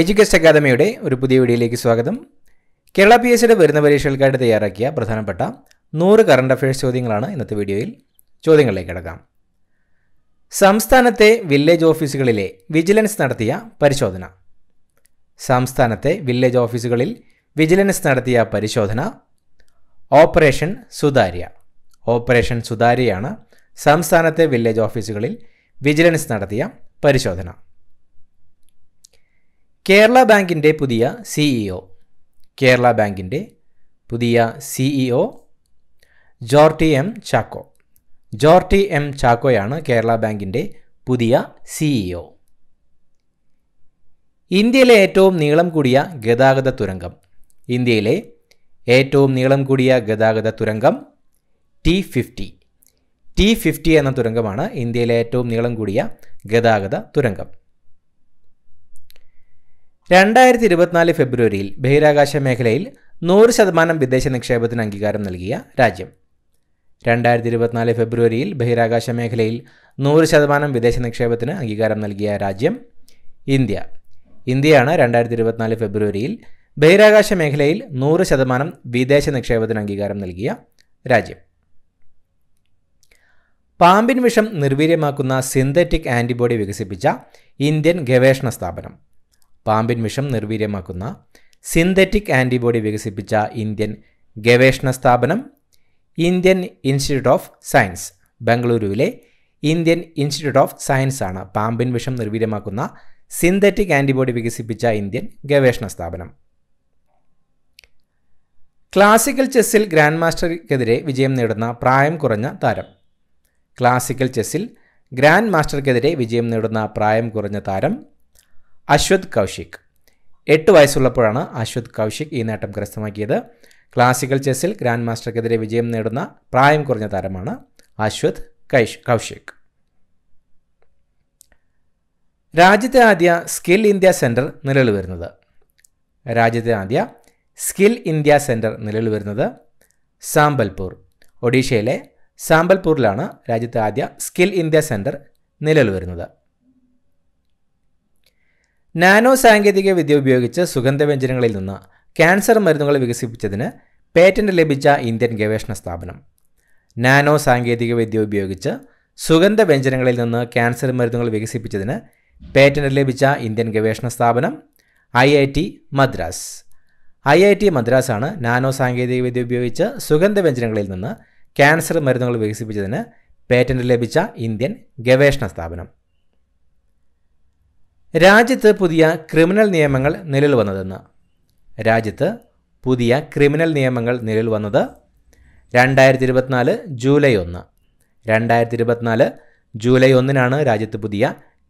എഡ്യൂക്കേസ്റ്റ് അക്കാദമിയുടെ ഒരു പുതിയ വീഡിയോയിലേക്ക് സ്വാഗതം കേരള പി എസ് സിയുടെ വരുന്ന പരീക്ഷകൾക്കായിട്ട് തയ്യാറാക്കിയ പ്രധാനപ്പെട്ട നൂറ് കറണ്ട് അഫയേഴ്സ് ചോദ്യങ്ങളാണ് ഇന്നത്തെ വീഡിയോയിൽ ചോദ്യങ്ങളിലേക്ക് കിടക്കാം സംസ്ഥാനത്തെ വില്ലേജ് ഓഫീസുകളിലെ വിജിലൻസ് നടത്തിയ പരിശോധന സംസ്ഥാനത്തെ വില്ലേജ് ഓഫീസുകളിൽ വിജിലൻസ് നടത്തിയ പരിശോധന ഓപ്പറേഷൻ സുതാര്യ ഓപ്പറേഷൻ സുതാര്യയാണ് സംസ്ഥാനത്തെ വില്ലേജ് ഓഫീസുകളിൽ വിജിലൻസ് നടത്തിയ പരിശോധന കേരള ബാങ്കിൻ്റെ പുതിയ സിഇഒ e കേരള ബാങ്കിൻ്റെ പുതിയ CEO e Jorty M Chacko Jorty M ചാക്കോയാണ് കേരള ബാങ്കിൻ്റെ പുതിയ സിഇഒ e ഇന്ത്യയിലെ ഏറ്റവും നീളം കൂടിയ ഗതാഗത തുരങ്കം ഇന്ത്യയിലെ ഏറ്റവും നീളം കൂടിയ ഗതാഗത തുരങ്കം ടി ഫിഫ്റ്റി ടി ഫിഫ്റ്റി എന്ന തുരങ്കമാണ് ഇന്ത്യയിലെ ഏറ്റവും നീളം കൂടിയ ഗതാഗത തുരങ്കം രണ്ടായിരത്തി ഇരുപത്തിനാല് ഫെബ്രുവരിയിൽ ബഹിരാകാശ മേഖലയിൽ നൂറ് ശതമാനം വിദേശ നിക്ഷേപത്തിന് അംഗീകാരം നൽകിയ രാജ്യം രണ്ടായിരത്തി ഇരുപത്തിനാല് ഫെബ്രുവരിയിൽ ബഹിരാകാശ മേഖലയിൽ നൂറ് ശതമാനം വിദേശ നിക്ഷേപത്തിന് അംഗീകാരം നൽകിയ രാജ്യം ഇന്ത്യ ഇന്ത്യയാണ് രണ്ടായിരത്തി ഇരുപത്തിനാല് ഫെബ്രുവരിയിൽ ബഹിരാകാശ മേഖലയിൽ നൂറ് ശതമാനം വിദേശ നിക്ഷേപത്തിന് അംഗീകാരം നൽകിയ രാജ്യം പാമ്പിൻ വിഷം നിർവീര്യമാക്കുന്ന സിന്തറ്റിക് ആൻറ്റിബോഡി വികസിപ്പിച്ച ഇന്ത്യൻ ഗവേഷണ സ്ഥാപനം പാമ്പിൻ വിഷം നിർവീര്യമാക്കുന്ന സിന്തറ്റിക് ആൻറ്റിബോഡി വികസിപ്പിച്ച ഇന്ത്യൻ ഗവേഷണ സ്ഥാപനം ഇന്ത്യൻ ഇൻസ്റ്റിറ്റ്യൂട്ട് ഓഫ് സയൻസ് ബംഗളൂരുവിലെ ഇന്ത്യൻ ഇൻസ്റ്റിറ്റ്യൂട്ട് ഓഫ് സയൻസ് ആണ് പാമ്പിൻ വിഷം നിർവീര്യമാക്കുന്ന സിന്തറ്റിക് ആൻറ്റിബോഡി വികസിപ്പിച്ച ഇന്ത്യൻ ഗവേഷണ സ്ഥാപനം ക്ലാസിക്കൽ ചെസ്സിൽ ഗ്രാൻഡ് മാസ്റ്റർക്കെതിരെ വിജയം നേടുന്ന പ്രായം കുറഞ്ഞ താരം ക്ലാസിക്കൽ ചെസ്സിൽ ഗ്രാൻഡ് മാസ്റ്റർക്കെതിരെ വിജയം നേടുന്ന പ്രായം കുറഞ്ഞ താരം അശ്വത് കൗശിക് എട്ട് വയസ്സുള്ളപ്പോഴാണ് അശ്വത് കൗശിക് ഈ നേട്ടം കരസ്ഥമാക്കിയത് ക്ലാസിക്കൽ ചെസ്സിൽ ഗ്രാൻഡ് മാസ്റ്റർക്കെതിരെ വിജയം നേടുന്ന പ്രായം കുറഞ്ഞ താരമാണ് അശ്വത് കൈഷ് കൗശിക് രാജ്യത്തെ ആദ്യ സ്കിൽ ഇന്ത്യ സെൻറ്റർ നിലവിൽ വരുന്നത് രാജ്യത്തെ ആദ്യ സ്കിൽ ഇന്ത്യ സെൻറ്റർ നിലവിൽ വരുന്നത് സാമ്പൽപൂർ ഒഡീഷയിലെ സാമ്പൽപൂരിലാണ് രാജ്യത്തെ ആദ്യ സ്കിൽ ഇന്ത്യ സെൻറ്റർ നിലവിൽ വരുന്നത് നാനോ സാങ്കേതിക വിദ്യ ഉപയോഗിച്ച് സുഗന്ധവ്യഞ്ജനങ്ങളിൽ നിന്ന് ക്യാൻസർ മരുന്നുകൾ വികസിപ്പിച്ചതിന് പേറ്റന്റ് ലഭിച്ച ഇന്ത്യൻ ഗവേഷണ സ്ഥാപനം നാനോ സാങ്കേതിക വിദ്യ ഉപയോഗിച്ച് സുഗന്ധവ്യഞ്ജനങ്ങളിൽ നിന്ന് ക്യാൻസർ മരുന്നുകൾ വികസിപ്പിച്ചതിന് പേറ്റന്റ് ലഭിച്ച ഇന്ത്യൻ ഗവേഷണ സ്ഥാപനം I I T Madras I I T ആണ് നാനോ സാങ്കേതിക വിദ്യ ഉപയോഗിച്ച് സുഗന്ധവ്യഞ്ജനങ്ങളിൽ നിന്ന് ക്യാൻസർ മരുന്നുകൾ വികസിപ്പിച്ചതിന് പേറ്റന്റ് ലഭിച്ച ഇന്ത്യൻ ഗവേഷണ സ്ഥാപനം രാജ്യത്ത് പുതിയ ക്രിമിനൽ നിയമങ്ങൾ നിലവിൽ വന്നതെന്ന് രാജ്യത്ത് പുതിയ ക്രിമിനൽ നിയമങ്ങൾ നിലവിൽ വന്നത് രണ്ടായിരത്തി ഇരുപത്തിനാല് ജൂലൈ ഒന്ന് രണ്ടായിരത്തി ഇരുപത്തിനാല് ജൂലൈ ഒന്നിനാണ് രാജ്യത്ത് പുതിയ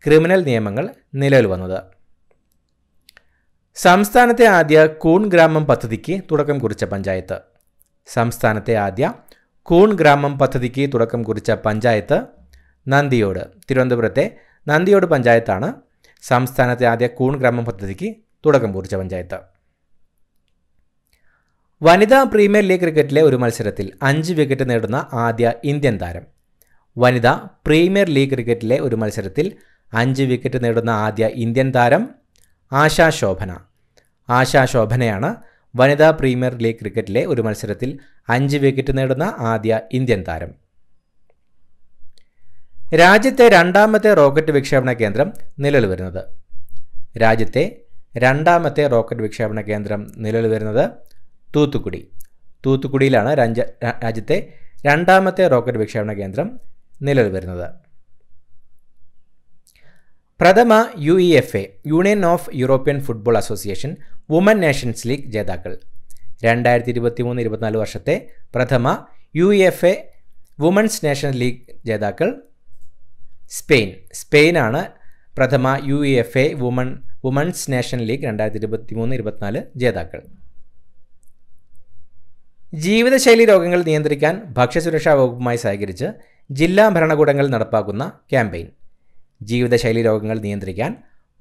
ക്രിമിനൽ നിയമങ്ങൾ നിലവിൽ വന്നത് സംസ്ഥാനത്തെ ആദ്യ കൂൺ ഗ്രാമം പദ്ധതിക്ക് തുടക്കം കുറിച്ച പഞ്ചായത്ത് സംസ്ഥാനത്തെ ആദ്യ കൂൺ ഗ്രാമം പദ്ധതിക്ക് തുടക്കം കുറിച്ച പഞ്ചായത്ത് നന്ദിയോട് തിരുവനന്തപുരത്തെ നന്ദിയോട് പഞ്ചായത്താണ് സംസ്ഥാനത്തെ ആദ്യ കൂൺ ഗ്രാമം പദ്ധതിക്ക് തുടക്കം കുറിച്ച പഞ്ചായത്ത് വനിതാ പ്രീമിയർ ലീഗ് ക്രിക്കറ്റിലെ ഒരു മത്സരത്തിൽ അഞ്ച് വിക്കറ്റ് നേടുന്ന ആദ്യ ഇന്ത്യൻ താരം വനിതാ പ്രീമിയർ ലീഗ് ക്രിക്കറ്റിലെ ഒരു മത്സരത്തിൽ അഞ്ച് വിക്കറ്റ് നേടുന്ന ആദ്യ ഇന്ത്യൻ താരം ആശാ ശോഭന ആശാ ശോഭനയാണ് വനിതാ പ്രീമിയർ ലീഗ് ക്രിക്കറ്റിലെ ഒരു മത്സരത്തിൽ അഞ്ച് വിക്കറ്റ് നേടുന്ന ആദ്യ ഇന്ത്യൻ താരം രാജ്യത്തെ രണ്ടാമത്തെ റോക്കറ്റ് വിക്ഷേപണ കേന്ദ്രം നിലവിൽ വരുന്നത് രാജ്യത്തെ രണ്ടാമത്തെ റോക്കറ്റ് വിക്ഷേപണ കേന്ദ്രം നിലവിൽ വരുന്നത് തൂത്തുക്കുടി തൂത്തുക്കുടിയിലാണ് രാജ്യത്തെ രണ്ടാമത്തെ റോക്കറ്റ് വിക്ഷേപണ കേന്ദ്രം നിലവിൽ വരുന്നത് പ്രഥമ U E F A union of European football association woman nations league ജേതാക്കൾ രണ്ടായിരത്തി ഇരുപത്തി മൂന്ന് ഇരുപത്തിനാല് വർഷത്തെ പ്രഥമ U E F A women's nation league ജേതാക്കൾ സ്പെയിൻ സ്പെയിനാണ് പ്രഥമ U E F A woman women's national league രണ്ടായിരത്തി ഇരുപത്തി മൂന്ന് ഇരുപത്തിനാല് ജേതാക്കൾ ജീവിതശൈലി രോഗങ്ങൾ നിയന്ത്രിക്കാൻ ഭക്ഷ്യസുരക്ഷാ വകുപ്പുമായി സഹകരിച്ച് ജില്ലാ ഭരണകൂടങ്ങൾ നടപ്പാക്കുന്ന ക്യാമ്പയിൻ ജീവിതശൈലി രോഗങ്ങൾ നിയന്ത്രിക്കാൻ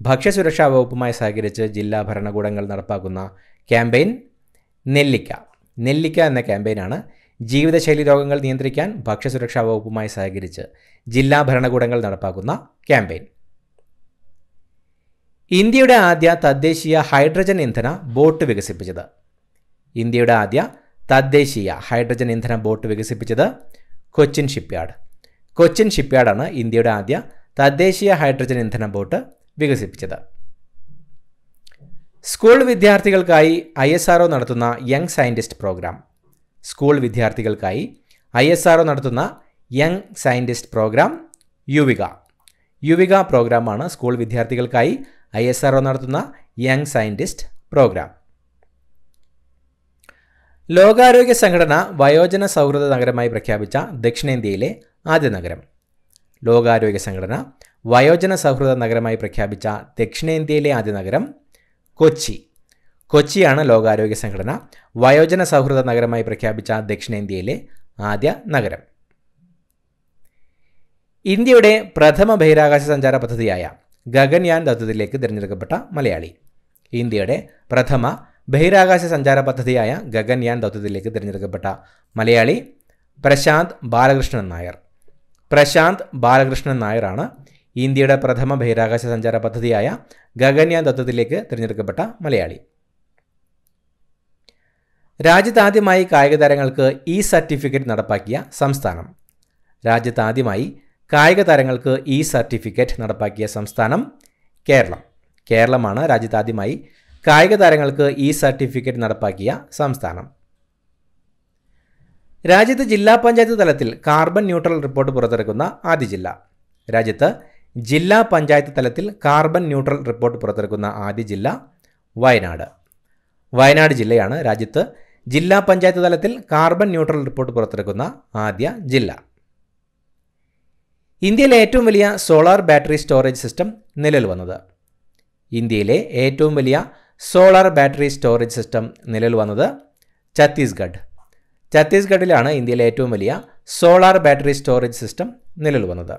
ഭക്ഷ്യസുരക്ഷാ വകുപ്പുമായി സഹകരിച്ച് ജില്ലാ ഭരണകൂടങ്ങൾ നടപ്പാക്കുന്ന ക്യാമ്പയിൻ നെല്ലിക്ക നെല്ലിക്ക എന്ന ക്യാമ്പയിനാണ് ജീവിതശൈലി രോഗങ്ങൾ നിയന്ത്രിക്കാൻ ഭക്ഷ്യസുരക്ഷാ വകുപ്പുമായി സഹകരിച്ച് ജില്ലാ ഭരണകൂടങ്ങൾ നടപ്പാക്കുന്ന ക്യാമ്പയിൻ ഇന്ത്യയുടെ ആദ്യ തദ്ദേശീയ ഹൈഡ്രജൻ ഇന്ധന ബോട്ട് വികസിപ്പിച്ചത് ഇന്ത്യയുടെ ആദ്യ തദ്ദേശീയ ഹൈഡ്രജൻ ഇന്ധന ബോട്ട് വികസിപ്പിച്ചത് കൊച്ചിൻ ഷിപ്പ്യാർഡ് കൊച്ചിൻ ഷിപ്പ്യാർഡാണ് ഇന്ത്യയുടെ ആദ്യ തദ്ദേശീയ ഹൈഡ്രജൻ ഇന്ധന ബോട്ട് വികസിപ്പിച്ചത് സ്കൂൾ വിദ്യാർത്ഥികൾക്കായി ഐ നടത്തുന്ന യങ് സയൻറ്റിസ്റ്റ് പ്രോഗ്രാം സ്കൂൾ വിദ്യാർത്ഥികൾക്കായി ഐ എസ് ആർ നടത്തുന്ന young scientist programme Yuvika Yuvika പ്രോഗ്രാമാണ് സ്കൂൾ വിദ്യാർത്ഥികൾക്കായി ഐ എസ് ആർ നടത്തുന്ന യങ് സയൻറ്റിസ്റ്റ് പ്രോഗ്രാം ലോകാരോഗ്യ സംഘടന വയോജന സൗഹൃദ നഗരമായി പ്രഖ്യാപിച്ച ദക്ഷിണേന്ത്യയിലെ ആദ്യ നഗരം ലോകാരോഗ്യ സംഘടന വയോജന സൗഹൃദ നഗരമായി പ്രഖ്യാപിച്ച ദക്ഷിണേന്ത്യയിലെ ആദ്യ നഗരം കൊച്ചി കൊച്ചിയാണ് ലോകാരോഗ്യ സംഘടന വയോജന സൗഹൃദ നഗരമായി പ്രഖ്യാപിച്ച ദക്ഷിണേന്ത്യയിലെ ആദ്യ നഗരം ഇന്ത്യയുടെ പ്രഥമ ബഹിരാകാശ സഞ്ചാര പദ്ധതിയായ ഗഗൻയാൻ ദൗത്യത്തിലേക്ക് തിരഞ്ഞെടുക്കപ്പെട്ട മലയാളി ഇന്ത്യയുടെ പ്രഥമ ബഹിരാകാശ സഞ്ചാര പദ്ധതിയായ ഗഗൻയാൻ ദൗത്യത്തിലേക്ക് തിരഞ്ഞെടുക്കപ്പെട്ട മലയാളി പ്രശാന്ത് ബാലകൃഷ്ണൻ നായർ പ്രശാന്ത് ബാലകൃഷ്ണൻ നായരാണ് ഇന്ത്യയുടെ പ്രഥമ ബഹിരാകാശ സഞ്ചാര പദ്ധതിയായ ഗഗൻയാൻ ദൗത്യത്തിലേക്ക് തിരഞ്ഞെടുക്കപ്പെട്ട മലയാളി രാജ്യത്താദ്യമായി കായിക താരങ്ങൾക്ക് ഇ സർട്ടിഫിക്കറ്റ് നടപ്പാക്കിയ സംസ്ഥാനം രാജ്യത്താദ്യമായി കായിക താരങ്ങൾക്ക് ഇ സർട്ടിഫിക്കറ്റ് നടപ്പാക്കിയ സംസ്ഥാനം കേരളം കേരളമാണ് രാജ്യത്താദ്യമായി കായിക താരങ്ങൾക്ക് ഇ സർട്ടിഫിക്കറ്റ് നടപ്പാക്കിയ സംസ്ഥാനം രാജ്യത്ത് ജില്ലാ പഞ്ചായത്ത് തലത്തിൽ കാർബൺ ന്യൂട്രൽ റിപ്പോർട്ട് പുറത്തിറക്കുന്ന ആദ്യ ജില്ല രാജ്യത്ത് ജില്ലാ പഞ്ചായത്ത് തലത്തിൽ കാർബൺ ന്യൂട്രൽ റിപ്പോർട്ട് പുറത്തിറക്കുന്ന ആദ്യ ജില്ല വയനാട് വയനാട് ജില്ലയാണ് രാജ്യത്ത് ജില്ലാ പഞ്ചായത്ത് തലത്തിൽ കാർബൺ ന്യൂട്രൽ റിപ്പോർട്ട് പുറത്തിറക്കുന്ന ആദ്യ ജില്ല ഇന്ത്യയിലെ ഏറ്റവും വലിയ സോളാർ ബാറ്ററി സ്റ്റോറേജ് സിസ്റ്റം നിലവിൽ വന്നത് ഇന്ത്യയിലെ ഏറ്റവും വലിയ സോളാർ ബാറ്ററി സ്റ്റോറേജ് സിസ്റ്റം നിലവിൽ വന്നത് ഛത്തീസ്ഗഡ് ഛത്തീസ്ഗഡിലാണ് ഇന്ത്യയിലെ ഏറ്റവും വലിയ സോളാർ ബാറ്ററി സ്റ്റോറേജ് സിസ്റ്റം നിലവിൽ വന്നത്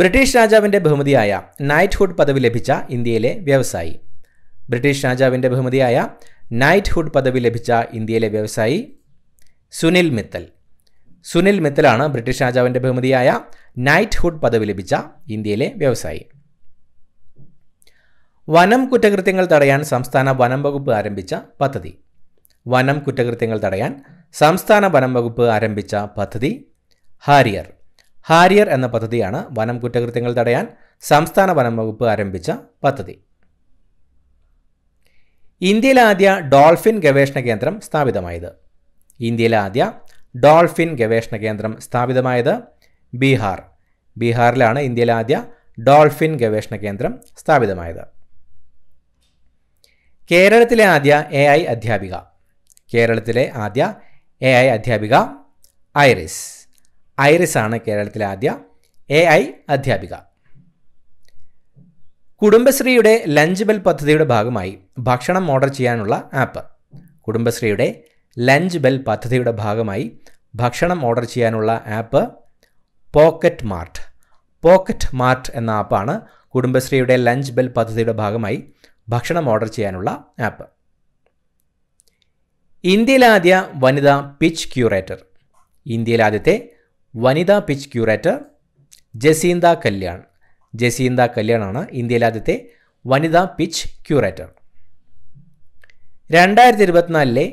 ബ്രിട്ടീഷ് രാജാവിൻ്റെ ബഹുമതിയായ നൈറ്റ്ഹുഡ് പദവി ലഭിച്ച ഇന്ത്യയിലെ വ്യവസായി ബ്രിട്ടീഷ് രാജാവിൻ്റെ ബഹുമതിയായ നൈറ്റ്ഹുഡ് പദവി ലഭിച്ച ഇന്ത്യയിലെ വ്യവസായി സുനിൽ മിത്തൽ സുനിൽ മിത്തലാണ് ബ്രിട്ടീഷ് രാജാവിൻ്റെ ബഹുമതിയായ നൈറ്റ്ഹുഡ് പദവി ലഭിച്ച ഇന്ത്യയിലെ വ്യവസായി വനം കുറ്റകൃത്യങ്ങൾ തടയാൻ സംസ്ഥാന വനം വകുപ്പ് ആരംഭിച്ച പദ്ധതി വനം കുറ്റകൃത്യങ്ങൾ തടയാൻ സംസ്ഥാന വനം വകുപ്പ് ആരംഭിച്ച പദ്ധതി ഹാരിയർ ഹാരിയർ എന്ന പദ്ധതിയാണ് വനം കുറ്റകൃത്യങ്ങൾ തടയാൻ സംസ്ഥാന വനം വകുപ്പ് ആരംഭിച്ച പദ്ധതി ഇന്ത്യയിലെ ആദ്യ ഡോൾഫിൻ ഗവേഷണ കേന്ദ്രം സ്ഥാപിതമായത് ഇന്ത്യയിലെ ആദ്യ ഡോൾഫിൻ ഗവേഷണ കേന്ദ്രം സ്ഥാപിതമായത് ബീഹാർ ബീഹാറിലാണ് ഇന്ത്യയിലെ ആദ്യ ഡോൾഫിൻ ഗവേഷണ കേന്ദ്രം സ്ഥാപിതമായത് കേരളത്തിലെ ആദ്യ എ ഐ അധ്യാപിക കേരളത്തിലെ ആദ്യ എ ഐ അധ്യാപിക ഐറിസ് ഐറിസ് ആണ് കേരളത്തിലെ ആദ്യ എ ഐ അധ്യാപിക കുടുംബശ്രീയുടെ ലഞ്ച് ബെൽ പദ്ധതിയുടെ ഭാഗമായി ഭക്ഷണം ഓർഡർ ചെയ്യാനുള്ള ആപ്പ് കുടുംബശ്രീയുടെ ലഞ്ച് ബെൽ പദ്ധതിയുടെ ഭാഗമായി ഭക്ഷണം ഓർഡർ ചെയ്യാനുള്ള app pocket mart pocket mart എന്ന ആപ്പാണ് കുടുംബശ്രീയുടെ ലഞ്ച് ബെൽ പദ്ധതിയുടെ ഭാഗമായി ഭക്ഷണം ഓർഡർ ചെയ്യാനുള്ള ആപ്പ് ഇന്ത്യയിലാദ്യ വനിതാ പിച്ച് ക്യൂറേറ്റർ ഇന്ത്യയിലാദ്യത്തെ വനിതാ പിച്ച് ക്യൂറേറ്റർ ജസീന്ത കല്യാൺ ജസീന്ത കല്യാണാണ് ഇന്ത്യയിലാദ്യത്തെ വനിതാ പിച്ച് ക്യൂറേറ്റർ രണ്ടായിരത്തി ഇരുപത്തിനാലിലെ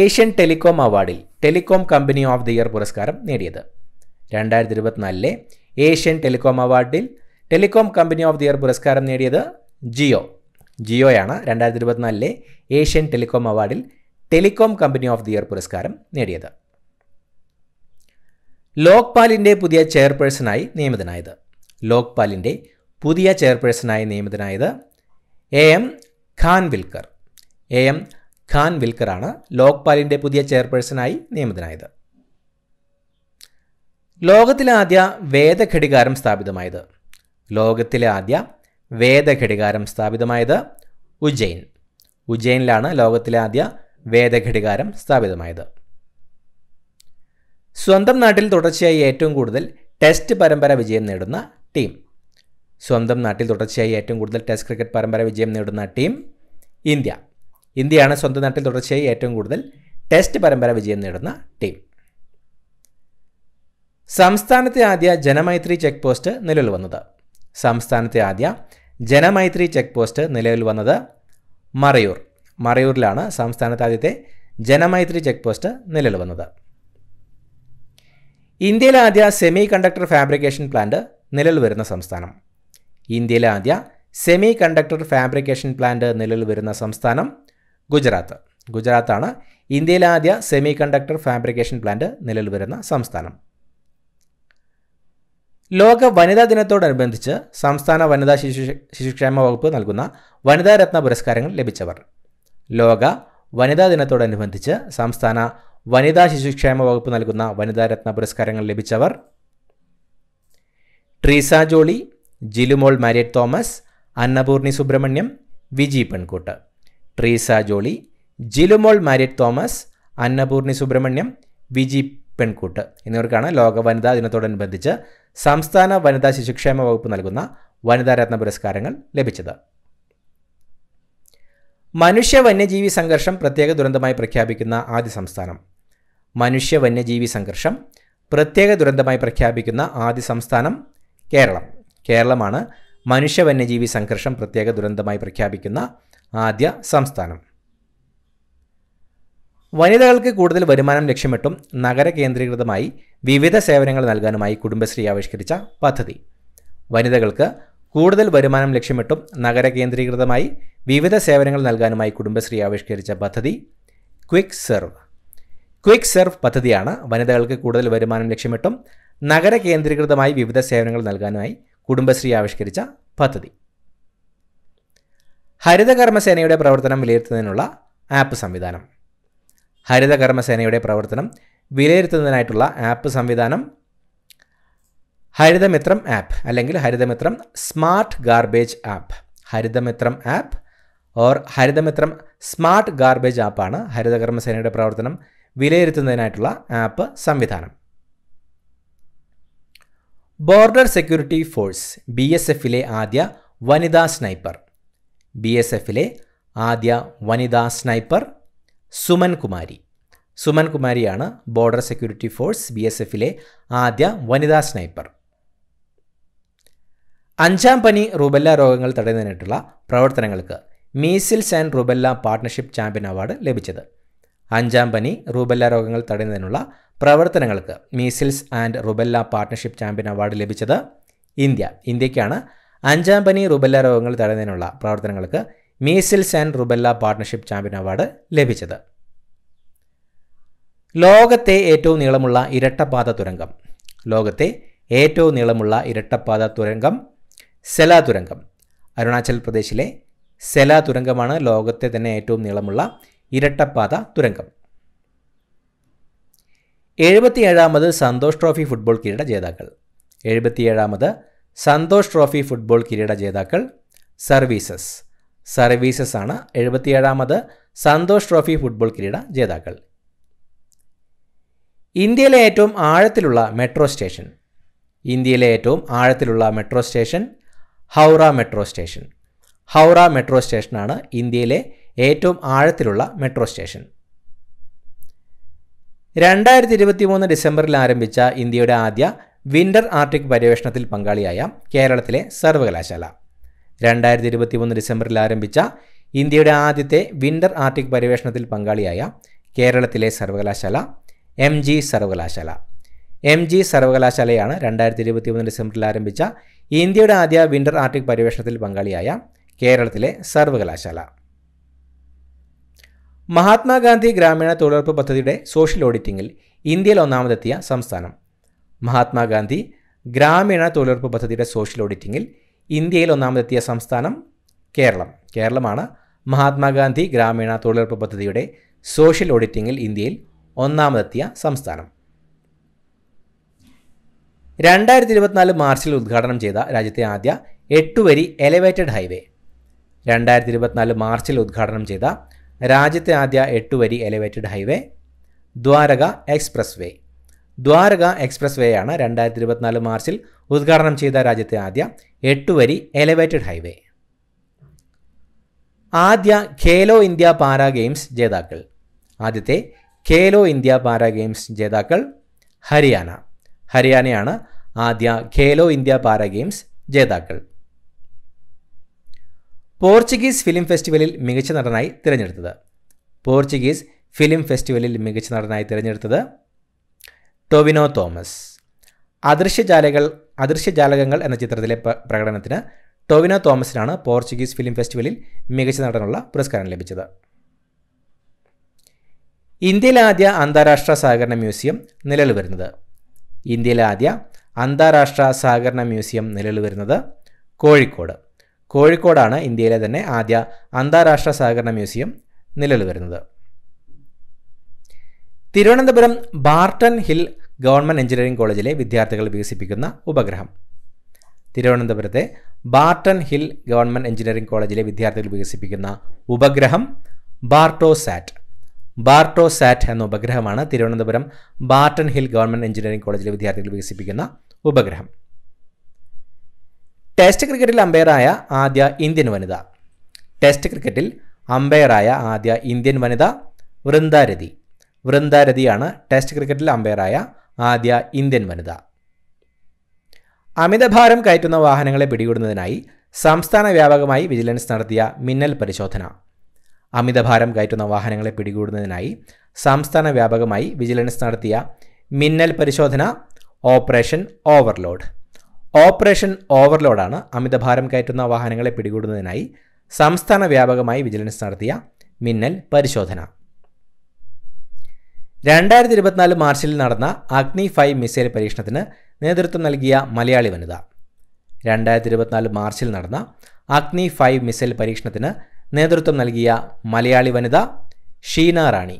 ഏഷ്യൻ ടെലികോം അവാർഡിൽ telecom company of the year പുരസ്കാരം നേടിയത് രണ്ടായിരത്തി ഇരുപത്തിനാലിലെ ഏഷ്യൻ ടെലികോം അവാർഡിൽ telecom company of the year പുരസ്കാരം നേടിയത് ജിയോ ജിയോയാണ് രണ്ടായിരത്തി ഇരുപത്തിനാലിലെ ഏഷ്യൻ ടെലികോം അവാർഡിൽ telecom company of the year പുരസ്കാരം നേടിയത് ലോക്പാലിൻ്റെ പുതിയ ചെയർപേഴ്സണായി നിയമിതനായത് ലോക്പാലിൻ്റെ പുതിയ ചെയർപേഴ്സണായി നിയമിതനായത് A M Khanwilkar A M ഖാൻ വിൽക്കറാണ് ലോക്പാലിൻ്റെ പുതിയ ചെയർപേഴ്സണായി നിയമിതനായത് ലോകത്തിലാദ്യ വേദഘടികാരം സ്ഥാപിതമായത് ലോകത്തിലെ ആദ്യ വേദഘടികാരം സ്ഥാപിതമായത് ഉജ്ജയിൻ ഉജ്ജയിനിലാണ് ലോകത്തിലെ ആദ്യ വേദഘടികാരം സ്ഥാപിതമായത് സ്വന്തം നാട്ടിൽ തുടർച്ചയായി ഏറ്റവും കൂടുതൽ ടെസ്റ്റ് പരമ്പര വിജയം നേടുന്ന ടീം സ്വന്തം നാട്ടിൽ തുടർച്ചയായി ഏറ്റവും കൂടുതൽ ടെസ്റ്റ് ക്രിക്കറ്റ് പരമ്പര വിജയം നേടുന്ന ടീം ഇന്ത്യ ഇന്ത്യയാണ് സ്വന്തം നാട്ടിൽ തുടർച്ചയായി ഏറ്റവും കൂടുതൽ ടെസ്റ്റ് പരമ്പര വിജയം നേടുന്ന ടീം സംസ്ഥാനത്തെ ആദ്യ ജനമൈത്രി ചെക്ക് പോസ്റ്റ് നിലവിൽ വന്നത് സംസ്ഥാനത്തെ ആദ്യ ജനമൈത്രി ചെക്ക് പോസ്റ്റ് നിലവിൽ വന്നത് മറയൂർ മറയൂരിലാണ് സംസ്ഥാനത്തെ ആദ്യത്തെ ജനമൈത്രി ചെക്ക് പോസ്റ്റ് നിലവിൽ വന്നത് ഇന്ത്യയിലെ ആദ്യ സെമി കണ്ടക്ടർ ഫാബ്രിക്കേഷൻ പ്ലാന്റ് നിലവിൽ വരുന്ന സംസ്ഥാനം ഇന്ത്യയിലെ ആദ്യ സെമി കണ്ടക്ടർ ഫാബ്രിക്കേഷൻ പ്ലാന്റ് നിലവിൽ വരുന്ന സംസ്ഥാനം ഗുജറാത്ത് ഗുജറാത്താണ് ഇന്ത്യയിലെ ആദ്യ സെമി കണ്ടക്ടർ ഫാബ്രിക്കേഷൻ പ്ലാന്റ് നിലവിൽ വരുന്ന സംസ്ഥാനം ലോക വനിതാ ദിനത്തോടനുബന്ധിച്ച് സംസ്ഥാന വനിതാ ശിശു ശിശുക്ഷേമ വകുപ്പ് നൽകുന്ന വനിതാ രത്ന പുരസ്കാരങ്ങൾ ലഭിച്ചവർ ലോക വനിതാ ദിനത്തോടനുബന്ധിച്ച് സംസ്ഥാന വനിതാ ശിശുക്ഷേമ വകുപ്പ് നൽകുന്ന വനിതാ രത്ന പുരസ്കാരങ്ങൾ ലഭിച്ചവർ ട്രീസ ജോളി ജിലുമോൾ മാരിയറ്റ് തോമസ് അന്നപൂർണി സുബ്രഹ്മണ്യം വിജി പെൺകുട്ട് ട്രീസ ജോളി ജിലുമോൾ മാരിറ്റ് തോമസ് അന്നപൂർണി സുബ്രഹ്മണ്യം വിജി പെൺകൂട്ട് എന്നിവർക്കാണ് ലോക വനിതാ ദിനത്തോടനുബന്ധിച്ച് സംസ്ഥാന വനിതാ ശിശുക്ഷേമ വകുപ്പ് നൽകുന്ന വനിതാ രത്ന പുരസ്കാരങ്ങൾ ലഭിച്ചത് മനുഷ്യ വന്യജീവി സംഘർഷം പ്രത്യേക ദുരന്തമായി പ്രഖ്യാപിക്കുന്ന ആദ്യ സംസ്ഥാനം മനുഷ്യ വന്യജീവി സംഘർഷം പ്രത്യേക ദുരന്തമായി പ്രഖ്യാപിക്കുന്ന ആദ്യ സംസ്ഥാനം കേരളം കേരളമാണ് മനുഷ്യ വന്യജീവി സംഘർഷം പ്രത്യേക ദുരന്തമായി പ്രഖ്യാപിക്കുന്ന ആദ്യ സംസ്ഥാനം വനിതകൾക്ക് കൂടുതൽ വരുമാനം ലക്ഷ്യമിട്ടും നഗര കേന്ദ്രീകൃതമായി വിവിധ സേവനങ്ങൾ നൽകാനുമായി കുടുംബശ്രീ ആവിഷ്കരിച്ച പദ്ധതി വനിതകൾക്ക് കൂടുതൽ വരുമാനം ലക്ഷ്യമിട്ടും നഗര കേന്ദ്രീകൃതമായി വിവിധ സേവനങ്ങൾ നൽകാനുമായി കുടുംബശ്രീ ആവിഷ്കരിച്ച പദ്ധതി ക്വിക്ക് സെർവ് ക്വിക്ക് സെർവ് പദ്ധതിയാണ് വനിതകൾക്ക് കൂടുതൽ വരുമാനം ലക്ഷ്യമിട്ടും നഗര കേന്ദ്രീകൃതമായി വിവിധ സേവനങ്ങൾ നൽകാനുമായി കുടുംബശ്രീ ആവിഷ്കരിച്ച പദ്ധതി ഹരിതകർമ്മസേനയുടെ പ്രവർത്തനം വിലയിരുത്തുന്നതിനുള്ള ആപ്പ് സംവിധാനം ഹരിതകർമ്മസേനയുടെ പ്രവർത്തനം വിലയിരുത്തുന്നതിനായിട്ടുള്ള ആപ്പ് സംവിധാനം ഹരിതമിത്രം ആപ്പ് അല്ലെങ്കിൽ Harithamithram smart garbage app Harithamithram app or Harithamithram smart garbage ആപ്പാണ് ഹരിതകർമ്മസേനയുടെ പ്രവർത്തനം വിലയിരുത്തുന്നതിനായിട്ടുള്ള ആപ്പ് സംവിധാനം border security force B S എഫിലെ ആദ്യ വനിതാ സ്നൈപ്പർ ബി എസ് എഫിലെ ആദ്യ വനിതാ സ്നൈപ്പർ സുമൻ കുമാരി സുമൻ കുമാരിയാണ് border security force B S എഫിലെ ആദ്യ വനിതാ സ്നൈപ്പർ അഞ്ചാം പനി റുബെല്ല രോഗങ്ങൾ തടയുന്നതിനായിട്ടുള്ള പ്രവർത്തനങ്ങൾക്ക് measles and rubella partnership champion award ലഭിച്ചത് അഞ്ചാം പനി റുബെല്ല രോഗങ്ങൾ തടയുന്നതിനുള്ള പ്രവർത്തനങ്ങൾക്ക് measles and rubella partnership champion award ലഭിച്ചത് ഇന്ത്യ ഇന്ത്യക്കാണ് അഞ്ചാം പനി റുബെല്ല രോഗങ്ങൾ തടയുന്നതിനുള്ള പ്രവർത്തനങ്ങൾക്ക് measles and rubella partnership champion award ലഭിച്ചത് ലോകത്തെ ഏറ്റവും നീളമുള്ള ഇരട്ടപാത തുരങ്കം ലോകത്തെ ഏറ്റവും നീളമുള്ള ഇരട്ടപാത തുരങ്കം സെല തുരങ്കം അരുണാചൽ പ്രദേശിലെ സെല തുരങ്കമാണ് ലോകത്തെ തന്നെ ഏറ്റവും നീളമുള്ള ഇരട്ടപാത തുരങ്കം എഴുപത്തിയേഴാമത് സന്തോഷ് ട്രോഫി ഫുട്ബോൾ കിരീട ജേതാക്കൾ എഴുപത്തിയേഴാമത് സന്തോഷ് ട്രോഫി ഫുട്ബോൾ കിരീട ജേതാക്കൾ സർവീസസ് സർവീസസ് ആണ് എഴുപത്തിയേഴാമത് സന്തോഷ് ട്രോഫി ഫുട്ബോൾ കിരീട ജേതാക്കൾ ഇന്ത്യയിലെ ഏറ്റവും ആഴത്തിലുള്ള മെട്രോ സ്റ്റേഷൻ ഇന്ത്യയിലെ ഏറ്റവും ആഴത്തിലുള്ള metro station Howrah metro station Howrah metro സ്റ്റേഷനാണ് ഇന്ത്യയിലെ ഏറ്റവും ആഴത്തിലുള്ള മെട്രോ സ്റ്റേഷൻ രണ്ടായിരത്തി ഇരുപത്തി മൂന്ന് ഡിസംബറിൽ ആരംഭിച്ച ഇന്ത്യയുടെ ആദ്യ വിന്റർ ആർട്ടിക് പര്യവേഷണത്തിൽ പങ്കാളിയായ കേരളത്തിലെ സർവകലാശാല രണ്ടായിരത്തി ഇരുപത്തി മൂന്ന് ഡിസംബറിൽ ആരംഭിച്ച ഇന്ത്യയുടെ ആദ്യത്തെ വിന്റർ ആർട്ടിക് പര്യവേഷണത്തിൽ പങ്കാളിയായ കേരളത്തിലെ സർവകലാശാല എം ജി സർവകലാശാല എം ജി സർവകലാശാലയാണ് രണ്ടായിരത്തി ഇരുപത്തി മൂന്ന് ഡിസംബറിൽ ആരംഭിച്ച ഇന്ത്യയുടെ ആദ്യ വിന്റർ ആർട്ടിക് പര്യവേഷണത്തിൽ പങ്കാളിയായ കേരളത്തിലെ സർവകലാശാല മഹാത്മാഗാന്ധി ഗ്രാമീണ തൊഴിലുറപ്പ് പദ്ധതിയുടെ സോഷ്യൽ ഓഡിറ്റിംഗിൽ ഇന്ത്യയിൽ ഒന്നാമതെത്തിയ സംസ്ഥാനം മഹാത്മാഗാന്ധി ഗ്രാമീണ തൊഴിലുറപ്പ് പദ്ധതിയുടെ സോഷ്യൽ ഓഡിറ്റിങ്ങിൽ ഇന്ത്യയിൽ ഒന്നാമതെത്തിയ സംസ്ഥാനം കേരളം കേരളമാണ് മഹാത്മാഗാന്ധി ഗ്രാമീണ തൊഴിലുറപ്പ് പദ്ധതിയുടെ സോഷ്യൽ ഓഡിറ്റിങ്ങിൽ ഇന്ത്യയിൽ ഒന്നാമതെത്തിയ സംസ്ഥാനം രണ്ടായിരത്തി ഇരുപത്തിനാല് മാർച്ചിൽ ഉദ്ഘാടനം ചെയ്ത രാജ്യത്തെ ആദ്യ എട്ടുവരി എലിവേറ്റഡ് ഹൈവേ രണ്ടായിരത്തി ഇരുപത്തിനാല് മാർച്ചിൽ ഉദ്ഘാടനം ചെയ്ത രാജ്യത്തെ ആദ്യ എട്ടുവരി elevated highway Dwarka expressway Dwarka expressway ആണ് രണ്ടായിരത്തി ഇരുപത്തിനാല് മാർച്ചിൽ ഉദ്ഘാടനം ചെയ്ത രാജ്യത്തെ ആദ്യ എട്ട് വരി എലവേറ്റഡ് ഹൈവേ ആദ്യ ഖേലോ ഇന്ത്യ പാരാ ഗെയിംസ് ജേതാക്കൾ ആദ്യത്തെ ഖേലോ ഇന്ത്യ പാരാ ഗെയിംസ് ജേതാക്കൾ ഹരിയാന ഹരിയാനയാണ് ആദ്യ ഖേലോ ഇന്ത്യ പാരാ ഗെയിംസ് ജേതാക്കൾ പോർച്ചുഗീസ് ഫിലിം ഫെസ്റ്റിവലിൽ മികച്ച നടനായി തിരഞ്ഞെടുത്തത് പോർച്ചുഗീസ് ഫിലിം ഫെസ്റ്റിവലിൽ മികച്ച നടനായി തിരഞ്ഞെടുത്തത് ടോവിനോ തോമസ് അദൃശ്യജാലകൾ അദൃശ്യജാലകങ്ങൾ എന്ന ചിത്രത്തിലെ പ്രകടനത്തിന് ടോവിനോ തോമസിനാണ് പോർച്ചുഗീസ് ഫിലിം ഫെസ്റ്റിവലിൽ മികച്ച നടനുള്ള പുരസ്കാരം ലഭിച്ചത് ഇന്ത്യയിലെ ആദ്യ അന്താരാഷ്ട്ര സഹകരണ മ്യൂസിയം നിലവിൽ വരുന്നത് ഇന്ത്യയിലെ ആദ്യ അന്താരാഷ്ട്ര സഹകരണ മ്യൂസിയം നിലവിൽ വരുന്നത് കോഴിക്കോട് കോഴിക്കോടാണ് ഇന്ത്യയിലെ തന്നെ ആദ്യ അന്താരാഷ്ട്ര സഹകരണ മ്യൂസിയം നിലവിൽ വരുന്നത് Thiruvananthapuram Barton Hill government engineering കോളേജിലെ വിദ്യാർത്ഥികൾ വികസിപ്പിക്കുന്ന ഉപഗ്രഹം തിരുവനന്തപുരത്തെ ബാർട്ടൺ ഹിൽ ഗവൺമെൻറ് എഞ്ചിനീയറിംഗ് കോളേജിലെ വിദ്യാർത്ഥികൾ വികസിപ്പിക്കുന്ന ഉപഗ്രഹം ബാർട്ടോസാറ്റ് ബാർട്ടോസാറ്റ് എന്ന ഉപഗ്രഹമാണ് Thiruvananthapuram Barton Hill government engineering കോളേജിലെ വിദ്യാർത്ഥികൾ വികസിപ്പിക്കുന്ന ഉപഗ്രഹം ടെസ്റ്റ് ക്രിക്കറ്റിൽ അമ്പയറായ ആദ്യ ഇന്ത്യൻ വനിത ടെസ്റ്റ് ക്രിക്കറ്റിൽ അമ്പയറായ ആദ്യ ഇന്ത്യൻ വനിത വൃന്ദാരതി വൃന്ദാരതിയാണ് ടെസ്റ്റ് ക്രിക്കറ്റിൽ അമ്പയറായ ആദ്യ ഇന്ത്യൻ വനിത അമിതഭാരം കയറ്റുന്ന വാഹനങ്ങളെ പിടികൂടുന്നതിനായി സംസ്ഥാന വ്യാപകമായി വിജിലൻസ് നടത്തിയ മിന്നൽ പരിശോധന അമിതഭാരം കയറ്റുന്ന വാഹനങ്ങളെ പിടികൂടുന്നതിനായി സംസ്ഥാന വ്യാപകമായി വിജിലൻസ് നടത്തിയ മിന്നൽ പരിശോധന ഓപ്പറേഷൻ ഓവർലോഡ് ഓപ്പറേഷൻ ഓവർലോഡാണ് അമിതഭാരം കയറ്റുന്ന വാഹനങ്ങളെ പിടികൂടുന്നതിനായി സംസ്ഥാന വ്യാപകമായി വിജിലൻസ് നടത്തിയ മിന്നൽ പരിശോധന രണ്ടായിരത്തി ഇരുപത്തിനാല് മാർച്ചിൽ നടന്ന അഗ്നി ഫൈവ് മിസൈൽ പരീക്ഷണത്തിന് നേതൃത്വം നൽകിയ മലയാളി വനിത രണ്ടായിരത്തി ഇരുപത്തിനാല് മാർച്ചിൽ നടന്ന അഗ്നി ഫൈവ് മിസൈൽ പരീക്ഷണത്തിന് നേതൃത്വം നൽകിയ മലയാളി വനിത ഷീന റാണി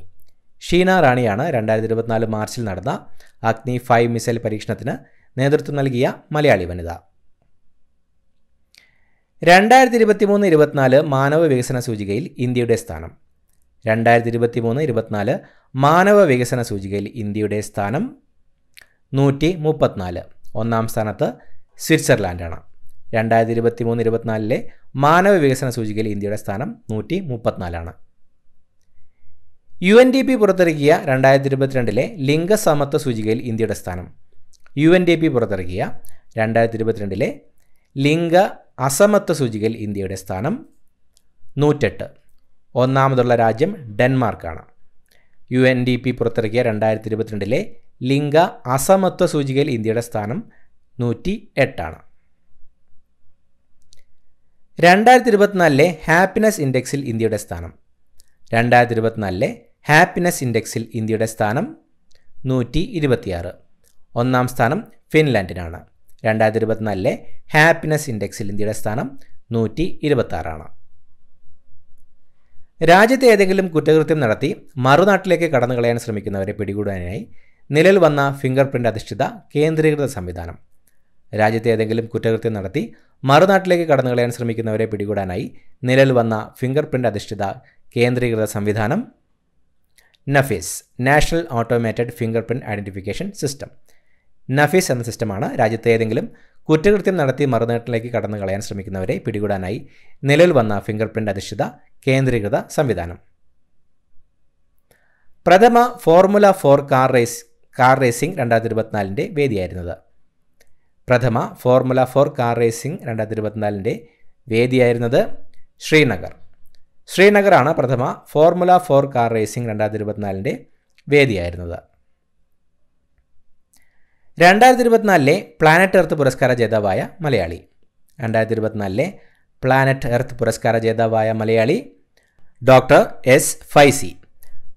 ഷീന റാണിയാണ് രണ്ടായിരത്തി ഇരുപത്തിനാല് മാർച്ചിൽ നടന്ന അഗ്നി ഫൈവ് മിസൈൽ പരീക്ഷണത്തിന് നേതൃത്വം നൽകിയ മലയാളി വനിത രണ്ടായിരത്തി ഇരുപത്തി മൂന്ന് ഇരുപത്തിനാല് മാനവ വികസന സൂചികയിൽ ഇന്ത്യയുടെ സ്ഥാനം രണ്ടായിരത്തി ഇരുപത്തി മൂന്ന് ഇരുപത്തിനാല് മാനവ വികസന സൂചികയിൽ ഇന്ത്യയുടെ സ്ഥാനം നൂറ്റി മുപ്പത്തിനാല് ഒന്നാം സ്ഥാനത്ത് സ്വിറ്റ്സർലാൻഡാണ് രണ്ടായിരത്തി ഇരുപത്തി മൂന്ന് ഇരുപത്തിനാലിലെ മാനവ വികസന സൂചികയിൽ ഇന്ത്യയുടെ സ്ഥാനം നൂറ്റി മുപ്പത്തിനാലാണ് യു എൻ ഡി പി പുറത്തിറക്കിയ രണ്ടായിരത്തി ഇരുപത്തിരണ്ടിലെ ലിംഗസമത്വ സൂചികയിൽ ഇന്ത്യയുടെ സ്ഥാനം യു എൻ ഡി പി പുറത്തിറക്കിയ രണ്ടായിരത്തി ഇരുപത്തിരണ്ടിലെ ലിംഗ അസമത്വ സൂചികയിൽ ഇന്ത്യയുടെ സ്ഥാനം നൂറ്റെട്ട് ഒന്നാമതുള്ള രാജ്യം ഡെൻമാർക്കാണ് യു എൻ ഡി പി പുറത്തിറക്കിയ രണ്ടായിരത്തി ഇരുപത്തിരണ്ടിലെ ലിംഗ അസമത്വ സൂചികയിൽ ഇന്ത്യയുടെ സ്ഥാനം നൂറ്റി എട്ടാണ് രണ്ടായിരത്തി ഇരുപത്തിനാലിലെ ഹാപ്പിനെസ് ഇൻഡെക്സിൽ ഇന്ത്യയുടെ സ്ഥാനം രണ്ടായിരത്തി ഇരുപത്തിനാലിലെ ഹാപ്പിനെസ് ഇൻഡെക്സിൽ ഇന്ത്യയുടെ സ്ഥാനം നൂറ്റി ഇരുപത്തിയാറ് ഒന്നാം സ്ഥാനം ഫിൻലാൻഡിനാണ് രണ്ടായിരത്തി ഇരുപത്തിനാലിലെ ഹാപ്പിനെസ് ഇൻഡെക്സിൽ ഇന്ത്യയുടെ സ്ഥാനം നൂറ്റി ഇരുപത്താറാണ് രാജ്യത്തെ ഏതെങ്കിലും കുറ്റകൃത്യം നടത്തി മറുനാട്ടിലേക്ക് കടന്നു കളയാൻ ശ്രമിക്കുന്നവരെ പിടികൂടാനായി നിലവിൽ വന്ന ഫിംഗർ പ്രിന്റ് അധിഷ്ഠിത കേന്ദ്രീകൃത സംവിധാനം രാജ്യത്തെ ഏതെങ്കിലും കുറ്റകൃത്യം നടത്തി മറുനാട്ടിലേക്ക് കടന്നു കളയാൻ ശ്രമിക്കുന്നവരെ പിടികൂടാനായി നിലവിൽ വന്ന ഫിംഗർ പ്രിന്റ് അധിഷ്ഠിത കേന്ദ്രീകൃത സംവിധാനം NAFIS national automated fingerprint identification system NAFIS എന്ന സിസ്റ്റമാണ് രാജ്യത്തെ ഏതെങ്കിലും കുറ്റകൃത്യം നടത്തി മറുനാട്ടിലേക്ക് കടന്നു കളയാൻ ശ്രമിക്കുന്നവരെ പിടികൂടാനായി നിലവിൽ വന്ന ഫിംഗർ പ്രിന്റ് അധിഷ്ഠിത കേന്ദ്രീകൃത സംവിധാനം പ്രഥമ formula four car race car racing രണ്ടായിരത്തി ഇരുപത്തിനാലിൻ്റെ വേദിയായിരുന്നത് പ്രഥമ ഫോർമുല ഫോർ കാർ റേസിംഗ് രണ്ടായിരത്തി ഇരുപത്തിനാലിൻ്റെ വേദിയായിരുന്നത് ശ്രീനഗർ ശ്രീനഗറാണ് പ്രഥമ ഫോർമുല ഫോർ കാർ റേസിംഗ് രണ്ടായിരത്തി ഇരുപത്തിനാലിൻ്റെ വേദിയായിരുന്നത് രണ്ടായിരത്തി ഇരുപത്തിനാലിലെ പ്ലാനറ്റ് എർത്ത് പുരസ്കാര ജേതാവായ മലയാളി രണ്ടായിരത്തി ഇരുപത്തിനാലിലെ പ്ലാനറ്റ് എർത്ത് പുരസ്കാര ജേതാവായ മലയാളി ഡോക്ടർ എസ് ഫൈസി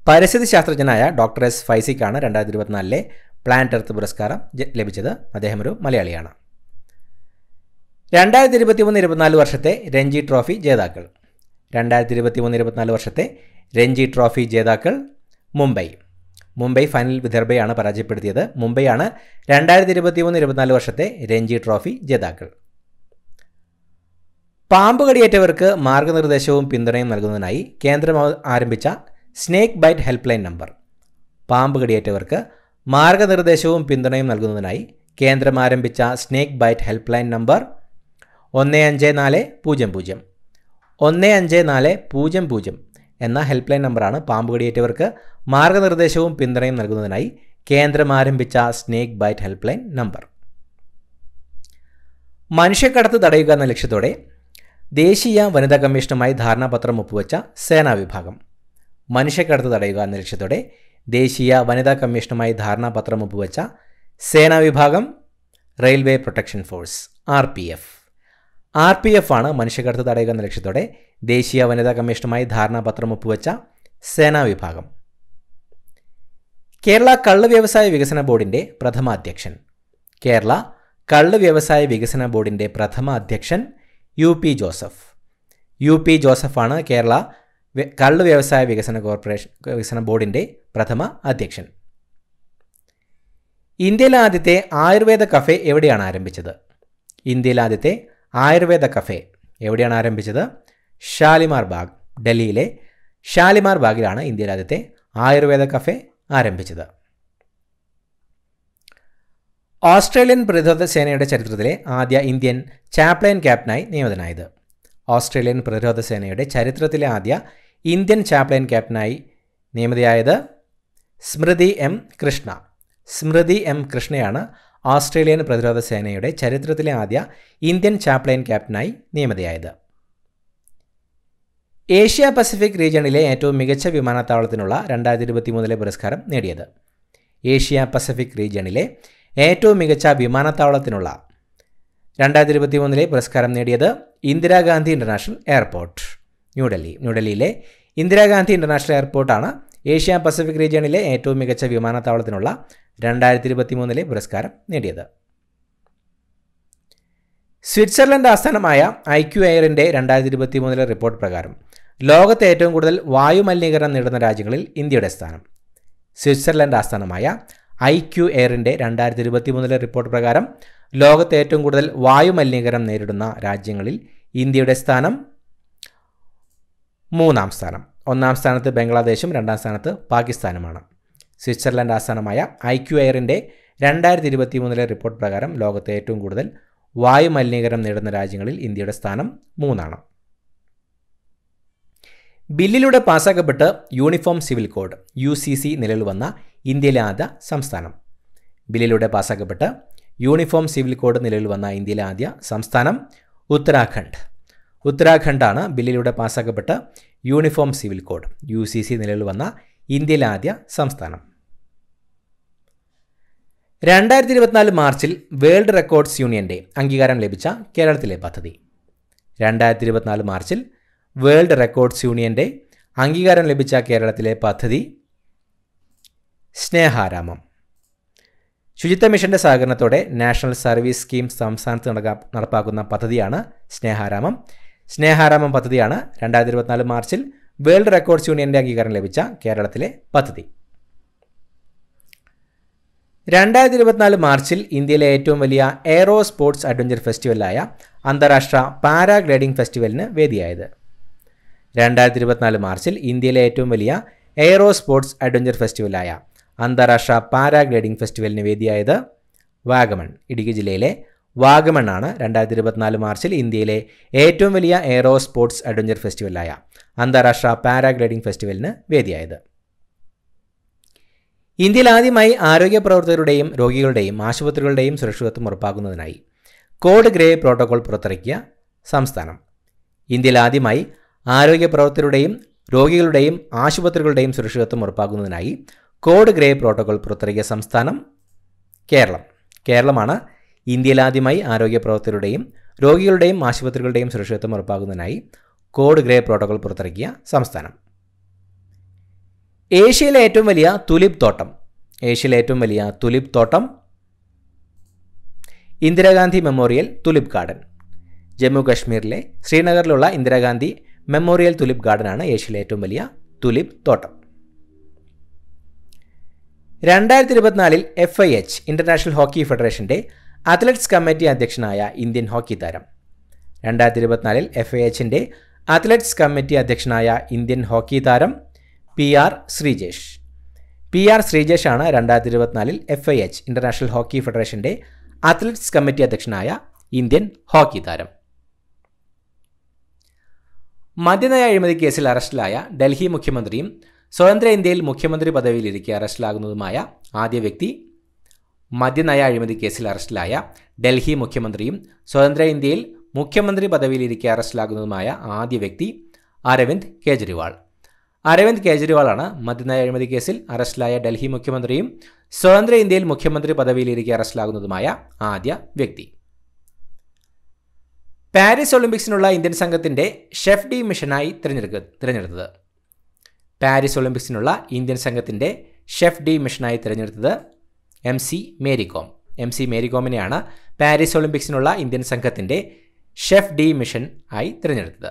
പരിസ്ഥിതി ശാസ്ത്രജ്ഞനായ ഡോക്ടർ എസ് ഫൈസിക്കാണ് രണ്ടായിരത്തി ഇരുപത്തിനാലിലെ പ്ലാനറ്റ് എർത്ത് പുരസ്കാരം ലഭിച്ചത് അദ്ദേഹം ഒരു മലയാളിയാണ് രണ്ടായിരത്തി ഇരുപത്തി മൂന്ന് ഇരുപത്തിനാല് വർഷത്തെ രഞ്ജി ട്രോഫി ജേതാക്കൾ രണ്ടായിരത്തി ഇരുപത്തി മൂന്ന് ഇരുപത്തിനാല് വർഷത്തെ രഞ്ജി ട്രോഫി ജേതാക്കൾ മുംബൈ മുംബൈ ഫൈനൽ വിദർഭയാണ് പരാജയപ്പെടുത്തിയത് മുംബൈയാണ് രണ്ടായിരത്തി ഇരുപത്തി മൂന്ന് ഇരുപത്തിനാല് വർഷത്തെ രഞ്ജി ട്രോഫി ജേതാക്കൾ പാമ്പ് കടിയേറ്റവർക്ക് മാർഗനിർദ്ദേശവും പിന്തുണയും നൽകുന്നതിനായി കേന്ദ്രം ആരംഭിച്ച snake bite helpline number പാമ്പ് കടിയേറ്റവർക്ക് മാർഗനിർദ്ദേശവും പിന്തുണയും നൽകുന്നതിനായി കേന്ദ്രം ആരംഭിച്ച snake bite helpline number ഒന്ന് അഞ്ച് നാല് പൂജ്യം പൂജ്യം ഒന്ന് അഞ്ച് നാല് പൂജ്യം പൂജ്യം എന്ന ഹെൽപ്പ് ലൈൻ നമ്പറാണ് പാമ്പ് കടിയേറ്റവർക്ക് മാർഗനിർദ്ദേശവും പിന്തുണയും നൽകുന്നതിനായി കേന്ദ്രം ആരംഭിച്ച snake bite helpline number മനുഷ്യക്കടത്ത് തടയുക എന്ന ലക്ഷ്യത്തോടെ ദേശീയ വനിതാ കമ്മീഷനുമായി ധാരണാപത്രം ഒപ്പുവെച്ച സേനാ വിഭാഗം മനുഷ്യക്കടത്ത് തടയുക എന്ന ലക്ഷ്യത്തോടെ ദേശീയ വനിതാ കമ്മീഷനുമായി ധാരണാപത്രം ഒപ്പുവെച്ച സേനാ വിഭാഗം railway protection force R P F R P F ആണ് മനുഷ്യക്കടത്ത് തടയുക എന്ന ലക്ഷ്യത്തോടെ ദേശീയ വനിതാ കമ്മീഷനുമായി ധാരണാപത്രം ഒപ്പുവെച്ച സേനാ വിഭാഗം കേരള കള്ള് വ്യവസായ വികസന ബോർഡിൻ്റെ പ്രഥമാധ്യക്ഷൻ കേരള കള്ള് വ്യവസായ വികസന ബോർഡിൻ്റെ പ്രഥമ അധ്യക്ഷൻ U P Joseph U P ജോസഫാണ് കേരള കള്ള് വ്യവസായ വികസന കോർപ്പറേഷൻ വികസന ബോർഡിൻ്റെ പ്രഥമ അധ്യക്ഷൻ ഇന്ത്യയിലെ ആദ്യത്തെ ആയുർവേദ കഫേ എവിടെയാണ് ആരംഭിച്ചത് ഇന്ത്യയിലെ ആദ്യത്തെ ആയുർവേദ കഫേ എവിടെയാണ് ആരംഭിച്ചത് ഷാലിമാർ ബാഗ് ഡൽഹിയിലെ ഷാലിമാർ ബാഗിലാണ് ഇന്ത്യയിലെ ആദ്യത്തെ ആയുർവേദ കഫേ ആരംഭിച്ചത് ഓസ്ട്രേലിയൻ പ്രതിരോധ സേനയുടെ ചരിത്രത്തിലെ ആദ്യ ഇന്ത്യൻ ചാപ്ലൈൻ ക്യാപ്റ്റനായി നിയമിതനായത് ഓസ്ട്രേലിയൻ പ്രതിരോധ സേനയുടെ ചരിത്രത്തിലെ ആദ്യ ഇന്ത്യൻ ചാപ്ലൈൻ ക്യാപ്റ്റനായി നിയമിതയായത് സ്മൃതി എം കൃഷ്ണ സ്മൃതി എം കൃഷ്ണയാണ് ഓസ്ട്രേലിയൻ പ്രതിരോധ സേനയുടെ ചരിത്രത്തിലെ ആദ്യ ഇന്ത്യൻ ചാപ്ലൈൻ ക്യാപ്റ്റനായി നിയമിതയായത് ഏഷ്യ പസഫിക് റീജിയണിലെ ഏറ്റവും മികച്ച വിമാനത്താവളത്തിനുള്ള രണ്ടായിരത്തി ഇരുപത്തി മൂന്നിലെ പുരസ്കാരം നേടിയത് ഏഷ്യ പസഫിക് റീജിയണിലെ ഏറ്റവും മികച്ച വിമാനത്താവളത്തിനുള്ള രണ്ടായിരത്തി ഇരുപത്തി മൂന്നിലെ പുരസ്കാരം നേടിയത് ഇന്ദിരാഗാന്ധി ഇൻ്റർനാഷണൽ എയർപോർട്ട് ന്യൂഡൽഹി ന്യൂഡൽഹിയിലെ ഇന്ദിരാഗാന്ധി ഇൻ്റർനാഷണൽ എയർപോർട്ടാണ് ഏഷ്യ പസഫിക് റീജിയണിലെ ഏറ്റവും മികച്ച വിമാനത്താവളത്തിനുള്ള രണ്ടായിരത്തി ഇരുപത്തി മൂന്നിലെ പുരസ്കാരം നേടിയത് സ്വിറ്റ്സർലൻഡ് ആസ്ഥാനമായ ഐ ക്യു എയറിൻ്റെ രണ്ടായിരത്തി ഇരുപത്തി മൂന്നിലെ റിപ്പോർട്ട് പ്രകാരം ലോകത്തെ ഏറ്റവും കൂടുതൽ വായുമലിനീകരണം നേടുന്ന രാജ്യങ്ങളിൽ ഇന്ത്യയുടെ സ്ഥാനം സ്വിറ്റ്സർലൻഡ് ആസ്ഥാനമായ ഐ ക്യു എയറിൻ്റെ രണ്ടായിരത്തി ഇരുപത്തി മൂന്നിലെ റിപ്പോർട്ട് പ്രകാരം ലോകത്തെ ഏറ്റവും കൂടുതൽ വായുമലിനീകരണം മലിനീകരണം നേരിടുന്ന രാജ്യങ്ങളിൽ ഇന്ത്യയുടെ സ്ഥാനം മൂന്നാം സ്ഥാനം ഒന്നാം സ്ഥാനത്ത് ബംഗ്ലാദേശും രണ്ടാം സ്ഥാനത്ത് പാകിസ്ഥാനുമാണ് സ്വിറ്റ്സർലൻഡ് ആസ്ഥാനമായ ഐ ക്യു എയറിൻ്റെ രണ്ടായിരത്തി ഇരുപത്തി മൂന്നിലെ റിപ്പോർട്ട് പ്രകാരം ലോകത്തെ ഏറ്റവും കൂടുതൽ വായുമലിനീകരണം മലിനീകരണം നേടുന്ന രാജ്യങ്ങളിൽ ഇന്ത്യയുടെ സ്ഥാനം മൂന്നാണ് ബില്ലിലൂടെ പാസ്സാക്കപ്പെട്ട് uniform civil code U C C നിലവിൽ വന്ന ഇന്ത്യയിലെ ആദ്യ സംസ്ഥാനം ബില്ലിലൂടെ പാസ്സാക്കപ്പെട്ട് യൂണിഫോം സിവിൽ കോഡ് നിലവിൽ വന്ന ഇന്ത്യയിലെ ആദ്യ സംസ്ഥാനം ഉത്തരാഖണ്ഡ് ഉത്തരാഖണ്ഡാണ് ബില്ലിലൂടെ പാസ്സാക്കപ്പെട്ട uniform civil code U C C നിലവിൽ വന്ന ഇന്ത്യയിലെ ആദ്യ സംസ്ഥാനം രണ്ടായിരത്തി ഇരുപത്തിനാല് മാർച്ചിൽ വേൾഡ് റെക്കോർഡ്സ് യൂണിയൻ്റെ അംഗീകാരം ലഭിച്ച കേരളത്തിലെ പദ്ധതി രണ്ടായിരത്തി ഇരുപത്തിനാല് മാർച്ചിൽ വേൾഡ് റെക്കോർഡ്സ് യൂണിയൻ്റെ അംഗീകാരം ലഭിച്ച കേരളത്തിലെ പദ്ധതി സ്നേഹാരാമം ശുചിത്വ മിഷന്റെ സഹകരണത്തോടെ നാഷണൽ സർവീസ് സ്കീം സംസ്ഥാനത്ത് നടപ്പാക്കുന്ന പദ്ധതിയാണ് സ്നേഹാരാമം സ്നേഹാരാമം പദ്ധതിയാണ് രണ്ടായിരത്തി ഇരുപത്തിനാല് മാർച്ചിൽ വേൾഡ് റെക്കോർഡ്സ് യൂണിയന്റെ അംഗീകാരം ലഭിച്ച കേരളത്തിലെ പദ്ധതി രണ്ടായിരത്തി ഇരുപത്തിനാല് മാർച്ചിൽ ഇന്ത്യയിലെ ഏറ്റവും വലിയ എയ്റോ സ്പോർട്സ് അഡ്വഞ്ചർ ഫെസ്റ്റിവലായ അന്താരാഷ്ട്ര പാരാഗ്ലൈഡിംഗ് ഫെസ്റ്റിവലിന് വേദിയായത് രണ്ടായിരത്തി ഇരുപത്തിനാല് മാർച്ചിൽ ഇന്ത്യയിലെ ഏറ്റവും വലിയ എയ്റോ സ്പോർട്സ് അഡ്വഞ്ചർ ഫെസ്റ്റിവലായ അന്താരാഷ്ട്ര പാരാഗ്ലൈഡിംഗ് ഫെസ്റ്റിവലിന് വേദിയായത് വാഗമൺ ഇടുക്കി ജില്ലയിലെ വാഗമൺ ആണ് രണ്ടായിരത്തി ഇരുപത്തിനാല് മാർച്ചിൽ ഇന്ത്യയിലെ ഏറ്റവും വലിയ എയ്റോ സ്പോർട്സ് അഡ്വഞ്ചർ ഫെസ്റ്റിവലായ അന്താരാഷ്ട്ര പാരാഗ്ലൈഡിംഗ് ഫെസ്റ്റിവലിന് വേദിയായത് ഇന്ത്യയിൽ ആദ്യമായി ആരോഗ്യ പ്രവർത്തകരുടെയും രോഗികളുടെയും ആശുപത്രികളുടെയും സുരക്ഷിതത്വം ഉറപ്പാക്കുന്നതിനായി കോഡ് ഗ്രേ പ്രോട്ടോകോൾ പുറത്തിറക്കിയ സംസ്ഥാനം ഇന്ത്യയിൽ ആദ്യമായി ആരോഗ്യ പ്രവർത്തകരുടെയും രോഗികളുടെയും ആശുപത്രികളുടെയും സുരക്ഷിതത്വം ഉറപ്പാക്കുന്നതിനായി കോഡ് ഗ്രേ പ്രോട്ടോകോൾ പുറത്തിറക്കിയ സംസ്ഥാനം കേരളം കേരളമാണ് ഇന്ത്യയിലാദ്യമായി ആരോഗ്യ പ്രവർത്തകരുടെയും രോഗികളുടെയും ആശുപത്രികളുടെയും സുരക്ഷിതത്വം ഉറപ്പാക്കുന്നതിനായി കോഡ് ഗ്രേ പ്രോട്ടോകോൾ പുറത്തിറക്കിയ സംസ്ഥാനം ഏഷ്യയിലെ ഏറ്റവും വലിയ തുലിപ് തോട്ടം ഏഷ്യയിലെ ഏറ്റവും വലിയ തുലിപ് തോട്ടം Indira Gandhi memorial tulip garden Jammu കാശ്മീരിലെ ശ്രീനഗറിലുള്ള ഇന്ദിരാഗാന്ധി മെമ്മോറിയൽ തുലിപ് ഗാർഡനാണ് ഏഷ്യയിലെ ഏറ്റവും വലിയ തുലിപ് തോട്ടം രണ്ടായിരത്തി ഇരുപത്തിനാലിൽ F I H international hockey ഫെഡറേഷന്റെ അത്ലറ്റ്സ് കമ്മിറ്റി അധ്യക്ഷനായ ഇന്ത്യൻ ഹോക്കി താരം രണ്ടായിരത്തി ഇരുപത്തിനാലിൽ എഫ് ഐ എച്ചിന്റെ അത്ലറ്റ്സ് കമ്മിറ്റി അധ്യക്ഷനായ ഇന്ത്യൻ ഹോക്കി താരം P R Sreejesh P R ആണ് രണ്ടായിരത്തി ഇരുപത്തിനാലിൽ F I H international hockey ഫെഡറേഷന്റെ അത്ലറ്റ്സ് കമ്മിറ്റി അധ്യക്ഷനായ ഇന്ത്യൻ ഹോക്കി താരം മദ്യനയ അഴിമതി കേസിൽ അറസ്റ്റിലായ ഡൽഹി മുഖ്യമന്ത്രിയും സ്വതന്ത്ര ഇന്ത്യയിൽ മുഖ്യമന്ത്രി പദവിയിലിരിക്കെ അറസ്റ്റിലാകുന്നതുമായ ആദ്യ വ്യക്തി മദ്യനയ അഴിമതി കേസിൽ അറസ്റ്റിലായ ഡൽഹി മുഖ്യമന്ത്രിയും സ്വതന്ത്ര ഇന്ത്യയിൽ മുഖ്യമന്ത്രി പദവിയിലിരിക്കെ അറസ്റ്റിലാകുന്നതുമായ ആദ്യ വ്യക്തി അരവിന്ദ് കേജ്രിവാൾ അരവിന്ദ് കേജ്രിവാളാണ് മദ്യനയ അഴിമതി കേസിൽ അറസ്റ്റിലായ ഡൽഹി മുഖ്യമന്ത്രിയും സ്വതന്ത്ര ഇന്ത്യയിൽ മുഖ്യമന്ത്രി പദവിയിലിരിക്കെ അറസ്റ്റിലാകുന്നതുമായ ആദ്യ വ്യക്തി പാരീസ് ഒളിമ്പിക്സിനുള്ള ഇന്ത്യൻ സംഘത്തിൻ്റെ ഷെഫ് ഡി മിഷനായി തിരഞ്ഞെടുക്ക തിരഞ്ഞെടുത്തത് പാരീസ് ഒളിമ്പിക്സിനുള്ള ഇന്ത്യൻ സംഘത്തിൻ്റെ ഷെഫ് ഡി മിഷനായി തിരഞ്ഞെടുത്തത് M C Mary Kom M C മേരികോമിനെയാണ് പാരീസ് ഒളിമ്പിക്സിനുള്ള ഇന്ത്യൻ സംഘത്തിൻ്റെ ഷെഫ് ഡി മിഷൻ ആയി തിരഞ്ഞെടുത്തത്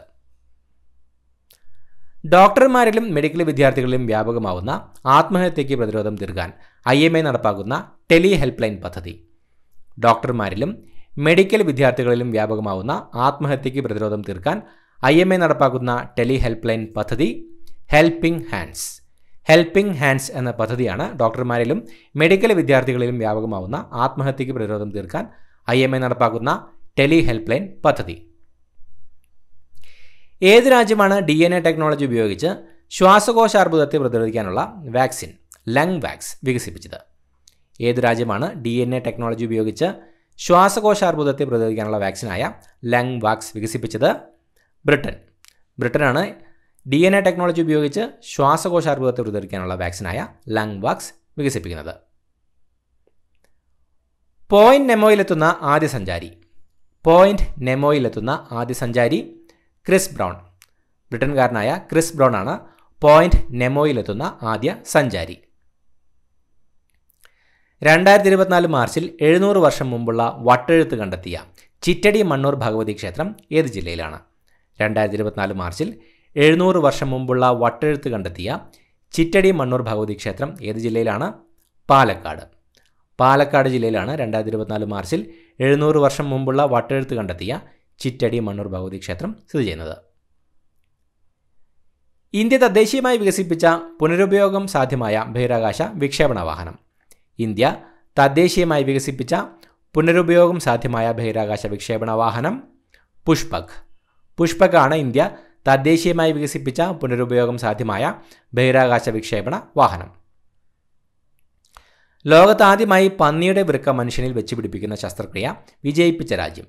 ഡോക്ടർമാരിലും മെഡിക്കൽ വിദ്യാർത്ഥികളിലും വ്യാപകമാവുന്ന ആത്മഹത്യയ്ക്ക് പ്രതിരോധം തീർക്കാൻ ഐ എം എ നടപ്പാക്കുന്ന ടെലി ഹെൽപ്പ് ലൈൻ പദ്ധതി ഡോക്ടർമാരിലും മെഡിക്കൽ വിദ്യാർത്ഥികളിലും വ്യാപകമാവുന്ന ആത്മഹത്യയ്ക്ക് പ്രതിരോധം തീർക്കാൻ ഐ എം എ നടപ്പാക്കുന്ന ടെലി ഹെൽപ്പ് ലൈൻ പദ്ധതി ഹെൽപ്പിംഗ് ഹാൻഡ്സ് ഹെൽപ്പിംഗ് ഹാൻഡ്സ് എന്ന പദ്ധതിയാണ് ഡോക്ടർമാരിലും മെഡിക്കൽ വിദ്യാർത്ഥികളിലും വ്യാപകമാവുന്ന ആത്മഹത്യയ്ക്ക് പ്രതിരോധം തീർക്കാൻ ഐ എം എ നടപ്പാക്കുന്ന ടെലി ഹെൽപ്പ് ലൈൻ പദ്ധതി ഏത് രാജ്യമാണ് ഡി എൻ എ ടെക്നോളജി ഉപയോഗിച്ച് ശ്വാസകോശ അർബുദത്തെ പ്രതിരോധിക്കാനുള്ള വാക്സിൻ ലങ് വാക്സ് വികസിപ്പിച്ചത് ഏത് രാജ്യമാണ് ഡി എൻ എ ടെക്നോളജി ഉപയോഗിച്ച് ശ്വാസകോശ അർബുദത്തെ പ്രതിരോധിക്കാനുള്ള വാക്സിനായ ലങ് വാക്സ് വികസിപ്പിച്ചത് ബ്രിട്ടൻ ബ്രിട്ടനാണ് ഡി എൻ എ ടെക്നോളജി ഉപയോഗിച്ച് ശ്വാസകോശാർബുദത്തെ പ്രതിരോധിക്കാനുള്ള വാക്സിനായ ലങ് വാക്സ് വികസിപ്പിക്കുന്നത് പോയിന്റ് നെമോയിലെത്തുന്ന ആദ്യ സഞ്ചാരി പോയിന്റ് നെമോയിലെത്തുന്ന ആദ്യ സഞ്ചാരി ക്രിസ് ബ്രൗൺ ബ്രിട്ടൻകാരനായ ക്രിസ് ബ്രൗൺ ആണ് പോയിന്റ് നെമോയിലെത്തുന്ന ആദ്യ സഞ്ചാരി രണ്ടായിരത്തി ഇരുപത്തിനാല് മാർച്ചിൽ എഴുന്നൂറ് വർഷം മുമ്പുള്ള വട്ടെഴുത്ത് കണ്ടെത്തിയ ചിറ്റടി മണ്ണൂർ ഭഗവതി ക്ഷേത്രം ഏത് ജില്ലയിലാണ് രണ്ടായിരത്തി ഇരുപത്തിനാല് മാർച്ചിൽ എഴുന്നൂറ് വർഷം മുമ്പുള്ള വട്ടെഴുത്ത് കണ്ടെത്തിയ ചിറ്റടി മണ്ണൂർ ഭഗവതി ക്ഷേത്രം ഏത് ജില്ലയിലാണ് പാലക്കാട് പാലക്കാട് ജില്ലയിലാണ് രണ്ടായിരത്തി ഇരുപത്തിനാല് മാർച്ചിൽ എഴുന്നൂറ് വർഷം മുമ്പുള്ള വട്ടെഴുത്ത് കണ്ടെത്തിയ ചിറ്റടി മണ്ണൂർ ഭഗവതി ക്ഷേത്രം സ്ഥിതി ചെയ്യുന്നത് ഇന്ത്യ തദ്ദേശീയമായി വികസിപ്പിച്ച പുനരുപയോഗം സാധ്യമായ ബഹിരാകാശ വിക്ഷേപണ വാഹനം ഇന്ത്യ തദ്ദേശീയമായി വികസിപ്പിച്ച പുനരുപയോഗം സാധ്യമായ ബഹിരാകാശ വിക്ഷേപണ വാഹനം പുഷ്പക് പുഷ്പക് ആണ് ഇന്ത്യ തദ്ദേശീയമായി വികസിപ്പിച്ച പുനരുപയോഗം സാധ്യമായ ബഹിരാകാശ വിക്ഷേപണ വാഹനം ലോകത്താദ്യമായി പന്നിയുടെ വൃക്ക മനുഷ്യനിൽ വെച്ച് പിടിപ്പിക്കുന്ന ശസ്ത്രക്രിയ വിജയിപ്പിച്ച രാജ്യം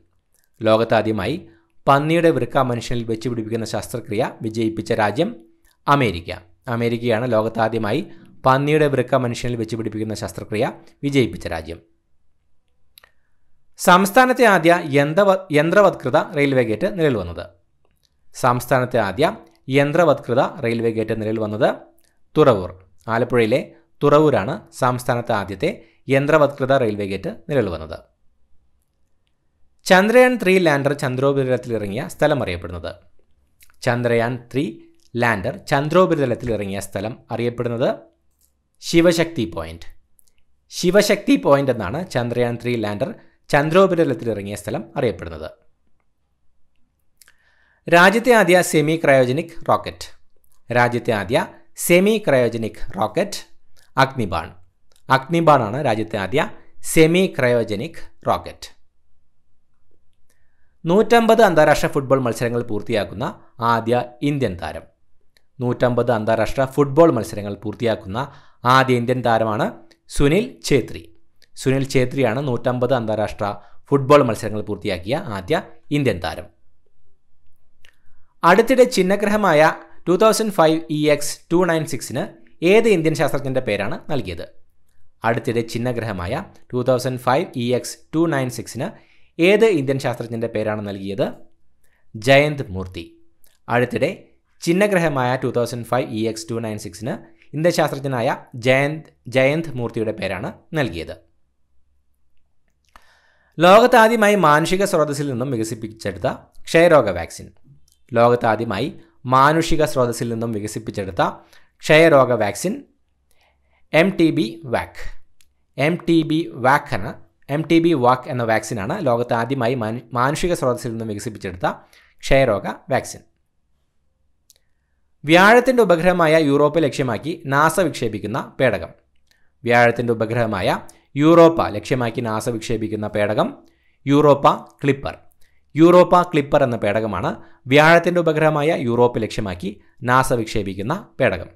ലോകത്താദ്യമായി പന്നിയുടെ വൃക്ക മനുഷ്യനിൽ വെച്ച് പിടിപ്പിക്കുന്ന ശസ്ത്രക്രിയ വിജയിപ്പിച്ച രാജ്യം അമേരിക്ക അമേരിക്കയാണ് ലോകത്താദ്യമായി പന്നിയുടെ വൃക്ക മനുഷ്യനിൽ വെച്ച് പിടിപ്പിക്കുന്ന ശസ്ത്രക്രിയ വിജയിപ്പിച്ച രാജ്യം സംസ്ഥാനത്തെ ആദ്യ യന്ത്രവ യന്ത്രവത്കൃത റെയിൽവേ ഗേറ്റ് നിലവിൽ വന്നത് സംസ്ഥാനത്തെ ആദ്യ യന്ത്രവത്കൃത റെയിൽവേ ഗേറ്റ് നിലയിൽ വന്നത് തുറവൂർ ആലപ്പുഴയിലെ തുറവൂരാണ് സംസ്ഥാനത്തെ ആദ്യത്തെ യന്ത്രവത്കൃത റെയിൽവേ ഗേറ്റ് നിലവിൽ വന്നത് ചന്ദ്രയാൻ ത്രീ ലാൻഡർ ചന്ദ്രോപരിതലത്തിൽ ഇറങ്ങിയ സ്ഥലം അറിയപ്പെടുന്നത് ചന്ദ്രയാൻ ത്രീ ലാൻഡർ ചന്ദ്രോപരിതലത്തിൽ ഇറങ്ങിയ സ്ഥലം അറിയപ്പെടുന്നത് ശിവശക്തി പോയിന്റ് ശിവശക്തി പോയിന്റ് എന്നാണ് ചന്ദ്രയാൻ ത്രീ ലാൻഡർ ചന്ദ്രോപരിതലത്തിൽ ഇറങ്ങിയ സ്ഥലം അറിയപ്പെടുന്നത് രാജ്യത്തെ ആദ്യ സെമി ക്രയോജനിക് റോക്കറ്റ് രാജ്യത്തെ ആദ്യ semi cryogenic rocket Agnibaan Agnibaan ആണ് രാജ്യത്തെ ആദ്യ സെമി ക്രയോജനിക് റോക്കറ്റ് നൂറ്റമ്പത് അന്താരാഷ്ട്ര ഫുട്ബോൾ മത്സരങ്ങൾ പൂർത്തിയാക്കുന്ന ആദ്യ ഇന്ത്യൻ താരം നൂറ്റമ്പത് അന്താരാഷ്ട്ര ഫുട്ബോൾ മത്സരങ്ങൾ പൂർത്തിയാക്കുന്ന ആദ്യ ഇന്ത്യൻ താരമാണ് സുനിൽ ഛേത്രി സുനിൽ ഛേത്രിയാണ് നൂറ്റമ്പത് അന്താരാഷ്ട്ര ഫുട്ബോൾ മത്സരങ്ങൾ പൂർത്തിയാക്കിയ ആദ്യ ഇന്ത്യൻ താരം അടുത്തിടെ ചിഹ്നഗ്രഹമായ two thousand five E X two nine സിക്സിന് ഏത് ഇന്ത്യൻ ശാസ്ത്രജ്ഞന്റെ പേരാണ് നൽകിയത് അടുത്തിടെ ചിഹ്നഗ്രഹമായ two thousand five E X two nine സിക്സിന് ഏത് ഇന്ത്യൻ ശാസ്ത്രജ്ഞന്റെ പേരാണ് നൽകിയത് ജയന്ത് മൂർത്തി അടുത്തിടെ ചിഹ്നഗ്രഹമായ two thousand five E X two nine സിക്സിന് ഇന്ത്യൻ ശാസ്ത്രജ്ഞനായ ജയന്ത് ജയന്ത് മൂർത്തിയുടെ പേരാണ് നൽകിയത് ലോകത്താദ്യമായി മാനുഷിക സ്രോതസ്സിൽ നിന്നും വികസിപ്പിച്ചെടുത്ത ക്ഷയരോഗ വാക്സിൻ ലോകത്താദ്യമായി മാനുഷിക സ്രോതസ്സിൽ നിന്നും വികസിപ്പിച്ചെടുത്ത ക്ഷയരോഗ vaccine M T B vac M T B vac എന്ന എം ടി ബി വാക് എന്ന വാക്സിനാണ് ലോകത്ത് ആദ്യമായി മാനുഷിക സ്രോതസ്സിൽ നിന്നും വികസിപ്പിച്ചെടുത്ത ക്ഷയരോഗ വാക്സിൻ വ്യാഴത്തിൻ്റെ ഉപഗ്രഹമായ യൂറോപ്പ് ലക്ഷ്യമാക്കി നാസ വിക്ഷേപിക്കുന്ന പേടകം വ്യാഴത്തിൻ്റെ ഉപഗ്രഹമായ യൂറോപ്പ ലക്ഷ്യമാക്കി നാസ വിക്ഷേപിക്കുന്ന പേടകം യൂറോപ്പ ക്ലിപ്പർ യൂറോപ്പ ക്ലിപ്പർ എന്ന പേടകമാണ് വ്യാഴത്തിൻ്റെ ഉപഗ്രഹമായ യൂറോപ്പ് ലക്ഷ്യമാക്കി നാസ വിക്ഷേപിക്കുന്ന പേടകം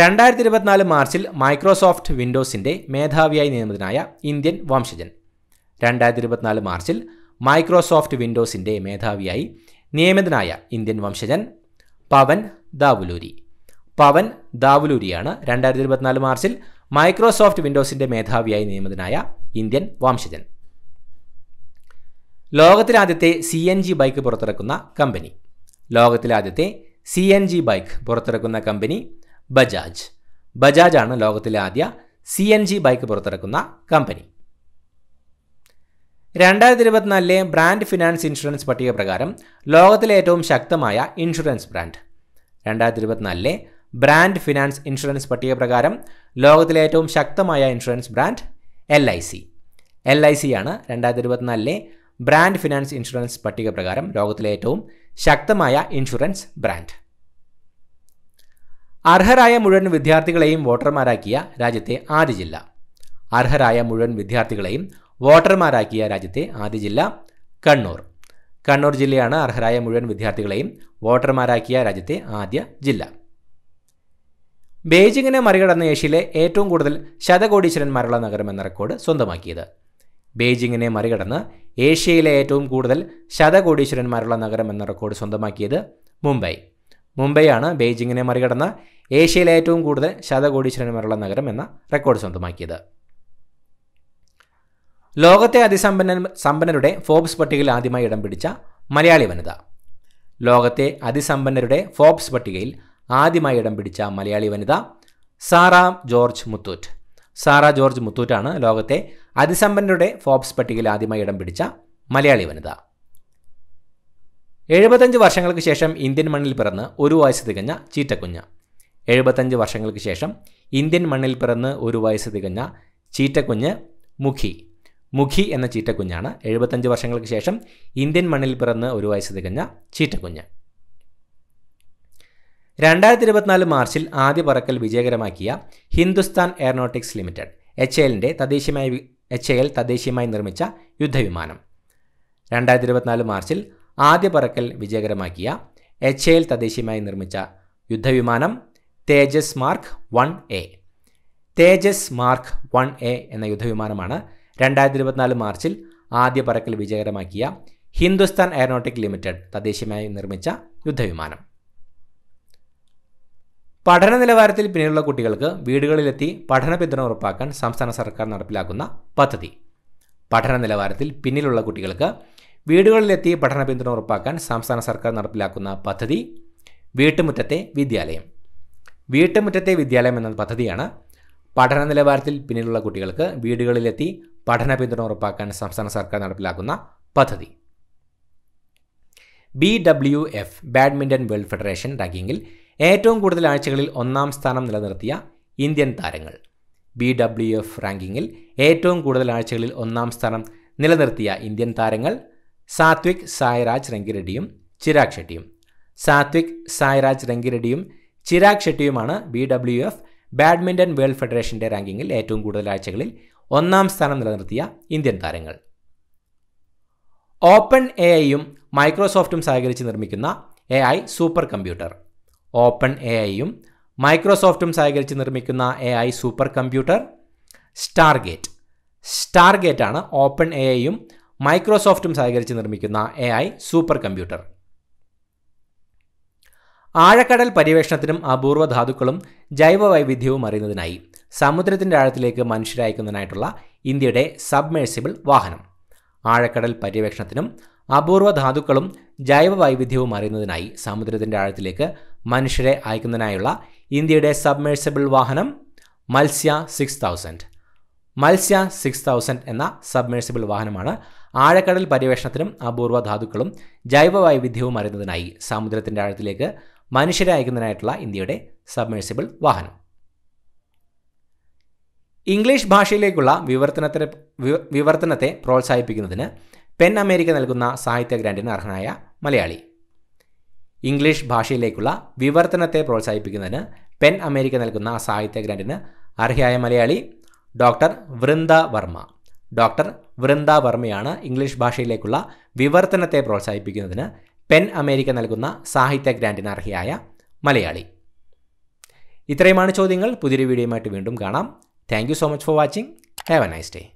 രണ്ടായിരത്തി ഇരുപത്തിനാല് മാർച്ചിൽ മൈക്രോസോഫ്റ്റ് വിൻഡോസിൻ്റെ മേധാവിയായി നിയമിതനായ ഇന്ത്യൻ വംശജൻ രണ്ടായിരത്തി ഇരുപത്തിനാല് മാർച്ചിൽ മൈക്രോസോഫ്റ്റ് വിൻഡോസിൻ്റെ മേധാവിയായി നിയമിതനായ ഇന്ത്യൻ വംശജൻ പവൻ ദാവുലൂരി പവൻ ദാവുലൂരിയാണ് രണ്ടായിരത്തി ഇരുപത്തിനാല് മാർച്ചിൽ മൈക്രോസോഫ്റ്റ് വിൻഡോസിൻ്റെ മേധാവിയായി നിയമിതനായ ഇന്ത്യൻ വംശജൻ ലോകത്തിലാദ്യത്തെ സി എൻ ജി ബൈക്ക് പുറത്തിറക്കുന്ന കമ്പനി ലോകത്തിലാദ്യത്തെ സി എൻ ജി ബൈക്ക് പുറത്തിറക്കുന്ന കമ്പനി ബജാജ് ബജാജ് ആണ് ലോകത്തിലെ ആദ്യ സി എൻ ജി ബൈക്ക് പുറത്തിറക്കുന്ന കമ്പനി രണ്ടായിരത്തി ഇരുപത്തിനാലിലെ ബ്രാൻഡ് ഫിനാൻസ് ഇൻഷുറൻസ് പട്ടിക പ്രകാരം ലോകത്തിലെ ഏറ്റവും ശക്തമായ ഇൻഷുറൻസ് ബ്രാൻഡ് രണ്ടായിരത്തി ഇരുപത്തിനാലിലെ ബ്രാൻഡ് ഫിനാൻസ് ഇൻഷുറൻസ് പട്ടിക പ്രകാരം ലോകത്തിലെ ഏറ്റവും ശക്തമായ insurance brand L I C L I C ആണ് രണ്ടായിരത്തി ഇരുപത്തിനാലിലെ ബ്രാൻഡ് ഫിനാൻസ് ഇൻഷുറൻസ് പട്ടിക പ്രകാരം ലോകത്തിലെ ഏറ്റവും ശക്തമായ ഇൻഷുറൻസ് ബ്രാൻഡ് അർഹരായ മുഴുവൻ വിദ്യാർത്ഥികളെയും വോട്ടർമാരാക്കിയ രാജ്യത്തെ ആദ്യ ജില്ല അർഹരായ മുഴുവൻ വിദ്യാർത്ഥികളെയും വോട്ടർമാരാക്കിയ രാജ്യത്തെ ആദ്യ ജില്ല കണ്ണൂർ കണ്ണൂർ ജില്ലയാണ് അർഹരായ മുഴുവൻ വിദ്യാർത്ഥികളെയും വോട്ടർമാരാക്കിയ രാജ്യത്തെ ആദ്യ ജില്ല ബെയ്ജിങ്ങിനെ മറികടന്ന ഏഷ്യയിലെ ഏറ്റവും കൂടുതൽ ശതകോടീശ്വരന്മാരുള്ള നഗരം എന്ന റെക്കോർഡ് സ്വന്തമാക്കിയത് ബെയ്ജിങ്ങിനെ മറികടന്ന് ഏഷ്യയിലെ ഏറ്റവും കൂടുതൽ ശതകോടീശ്വരന്മാരുള്ള നഗരം എന്ന റെക്കോർഡ് സ്വന്തമാക്കിയത് മുംബൈ മുംബൈയാണ് ബെയ്ജിങ്ങിനെ മറികടന്ന ഏഷ്യയിലെ ഏറ്റവും കൂടുതൽ ശതകോടീശ്വരന്മാരുള്ള നഗരം എന്ന റെക്കോർഡ് സ്വന്തമാക്കിയത് ലോകത്തെ അതിസമ്പന്ന സമ്പന്നരുടെ ഫോബ്സ് പട്ടികയിൽ ആദ്യമായി ഇടം പിടിച്ച മലയാളി വനിത ലോകത്തെ അതിസമ്പന്നരുടെ ഫോബ്സ് പട്ടികയിൽ ആദ്യമായി ഇടം പിടിച്ച മലയാളി വനിത സാറാം ജോർജ് മുത്തൂറ്റ് സാറ ജോർജ് മുത്തൂറ്റാണ് ലോകത്തെ അതിസമ്പന്നരുടെ ഫോബ്സ് പട്ടികയിൽ ആദ്യമായി ഇടം പിടിച്ച മലയാളി വനിത എഴുപത്തഞ്ച് വർഷങ്ങൾക്ക് ശേഷം ഇന്ത്യൻ മണ്ണിൽ പിറന്ന് ഒരു വയസ്സ് തികഞ്ഞ ചീറ്റക്കുഞ്ഞ് എഴുപത്തഞ്ച് വർഷങ്ങൾക്ക് ശേഷം ഇന്ത്യൻ മണ്ണിൽ പിറന്ന് ഒരു വയസ്സ് തികഞ്ഞ ചീറ്റക്കുഞ്ഞ് മുഖി മുഖി എന്ന ചീറ്റക്കുഞ്ഞാണ് എഴുപത്തഞ്ച് വർഷങ്ങൾക്ക് ശേഷം ഇന്ത്യൻ മണ്ണിൽ പിറന്ന് ഒരു വയസ്സ് തികഞ്ഞ ചീറ്റക്കുഞ്ഞ് രണ്ടായിരത്തി ഇരുപത്തിനാല് മാർച്ചിൽ ആദ്യ പറക്കൽ വിജയകരമാക്കിയ ഹിന്ദുസ്ഥാൻ എയറോനോട്ടിക്സ് ലിമിറ്റഡ് എച്ച് എല്ലിൻ്റെ തദ്ദേശീയമായി എച്ച് എൽ തദ്ദേശീയമായി നിർമ്മിച്ച യുദ്ധവിമാനം രണ്ടായിരത്തി ഇരുപത്തിനാല് മാർച്ചിൽ ആദ്യ പറക്കൽ വിജയകരമാക്കിയ എച്ച് എൽ തദ്ദേശീയമായി നിർമ്മിച്ച യുദ്ധവിമാനം Tejas mark one A Tejas mark one A എന്ന യുദ്ധവിമാനമാണ് രണ്ടായിരത്തി ഇരുപത്തിനാല് മാർച്ചിൽ ആദ്യ പറക്കൽ വിജയകരമാക്കിയ ഹിന്ദുസ്ഥാൻ എയറോനോട്ടിക് ലിമിറ്റഡ് തദ്ദേശീയമായി നിർമ്മിച്ച യുദ്ധവിമാനം പഠന നിലവാരത്തിൽ പിന്നിലുള്ള കുട്ടികൾക്ക് വീടുകളിലെത്തി പഠന പിന്തുണ ഉറപ്പാക്കാൻ സംസ്ഥാന സർക്കാർ നടപ്പിലാക്കുന്ന പദ്ധതി പഠന നിലവാരത്തിൽ പിന്നിലുള്ള കുട്ടികൾക്ക് വീടുകളിലെത്തി പഠന പിന്തുണ ഉറപ്പാക്കാൻ സംസ്ഥാന സർക്കാർ നടപ്പിലാക്കുന്ന പദ്ധതി വീട്ടുമുറ്റത്തെ വിദ്യാലയം വീട്ടുമുറ്റത്തെ വിദ്യാലയം എന്ന പദ്ധതിയാണ് പഠന നിലവാരത്തിൽ പിന്നിലുള്ള കുട്ടികൾക്ക് വീടുകളിലെത്തി പഠന പിന്തുണ ഉറപ്പാക്കാൻ സംസ്ഥാന സർക്കാർ നടപ്പിലാക്കുന്ന പദ്ധതി B W F badminton world federation റാങ്കിങ്ങിൽ ഏറ്റവും കൂടുതൽ ആഴ്ചകളിൽ ഒന്നാം സ്ഥാനം നിലനിർത്തിയ ഇന്ത്യൻ താരങ്ങൾ ബി ഡബ്ല്യു എഫ് റാങ്കിങ്ങിൽ ഏറ്റവും കൂടുതൽ ആഴ്ചകളിൽ ഒന്നാം സ്ഥാനം നിലനിർത്തിയ ഇന്ത്യൻ താരങ്ങൾ സാത്വിക് സായ്രാജ് രംഗിറെഡ്ഡിയും ചിരാഗ് ഷെട്ടിയും സാത്വിക് സായ്രാജ് രംഗിറെഡ്ഡിയും ചിരാഗ് ഷെട്ടിയുമാണ് B W F badminton world ഫെഡറേഷൻ്റെ റാങ്കിങ്ങിൽ ഏറ്റവും കൂടുതൽ ആഴ്ചകളിൽ ഒന്നാം സ്ഥാനം നിലനിർത്തിയ ഇന്ത്യൻ താരങ്ങൾ ഓപ്പൺ എ ഐയും മൈക്രോസോഫ്റ്റും സഹകരിച്ച് നിർമ്മിക്കുന്ന A I super computer open A ഐയും മൈക്രോസോഫ്റ്റും സഹകരിച്ച് നിർമ്മിക്കുന്ന A I super computer stargate stargate ആണ് ഓപ്പൺ എ ഐയും മൈക്രോസോഫ്റ്റും സഹകരിച്ച് നിർമ്മിക്കുന്ന എ ഐ സൂപ്പർ കമ്പ്യൂട്ടർ ആഴക്കടൽ പര്യവേഷണത്തിനും അപൂർവ ധാതുക്കളും ജൈവവൈവിധ്യവും അറിയുന്നതിനായി സമുദ്രത്തിൻ്റെ ആഴത്തിലേക്ക് മനുഷ്യരെ ഇന്ത്യയുടെ സബ്മേഴ്സിബിൾ വാഹനം ആഴക്കടൽ പര്യവേഷണത്തിനും അപൂർവ ധാതുക്കളും ജൈവവൈവിധ്യവും അറിയുന്നതിനായി സമുദ്രത്തിൻ്റെ ആഴത്തിലേക്ക് മനുഷ്യരെ അയക്കുന്നതിനായുള്ള ഇന്ത്യയുടെ സബ്മേഴ്സിബിൾ വാഹനം Matsya six thousand Matsya six thousand എന്ന സബ്മേഴ്സിബിൾ വാഹനമാണ് ആഴക്കടൽ പര്യവേഷണത്തിനും അപൂർവ ധാതുക്കളും ജൈവ വൈവിധ്യവും അറിയുന്നതിനായി സമുദ്രത്തിൻ്റെ ആഴത്തിലേക്ക് മനുഷ്യരെ അയക്കുന്നതിനായിട്ടുള്ള ഇന്ത്യയുടെ സബ്മേഴ്സിബിൾ വാഹനം ഇംഗ്ലീഷ് ഭാഷയിലേക്കുള്ള വിവർത്തനത്തെ വിവർത്തനത്തെ പ്രോത്സാഹിപ്പിക്കുന്നതിന് പെൻ അമേരിക്ക നൽകുന്ന സാഹിത്യ ഗ്രാൻഡിന് അർഹനായ മലയാളി ഇംഗ്ലീഷ് ഭാഷയിലേക്കുള്ള വിവർത്തനത്തെ പ്രോത്സാഹിപ്പിക്കുന്നതിന് പെൻ അമേരിക്ക നൽകുന്ന സാഹിത്യ ഗ്രാൻഡിന് അർഹയായ മലയാളി ഡോക്ടർ വൃന്ദ വർമ്മ ഡോക്ടർ വൃന്ദ വർമ്മയാണ് ഇംഗ്ലീഷ് ഭാഷയിലേക്കുള്ള വിവർത്തനത്തെ പ്രോത്സാഹിപ്പിക്കുന്നതിന് പെൻ അമേരിക്ക നൽകുന്ന സാഹിത്യ ഗ്രാൻഡിന് അർഹയായ മലയാളി ഇത്രയുമാണ് ചോദ്യങ്ങൾ പുതിയൊരു വീഡിയോയുമായിട്ട് വീണ്ടും കാണാം thank so much for watching have a nice day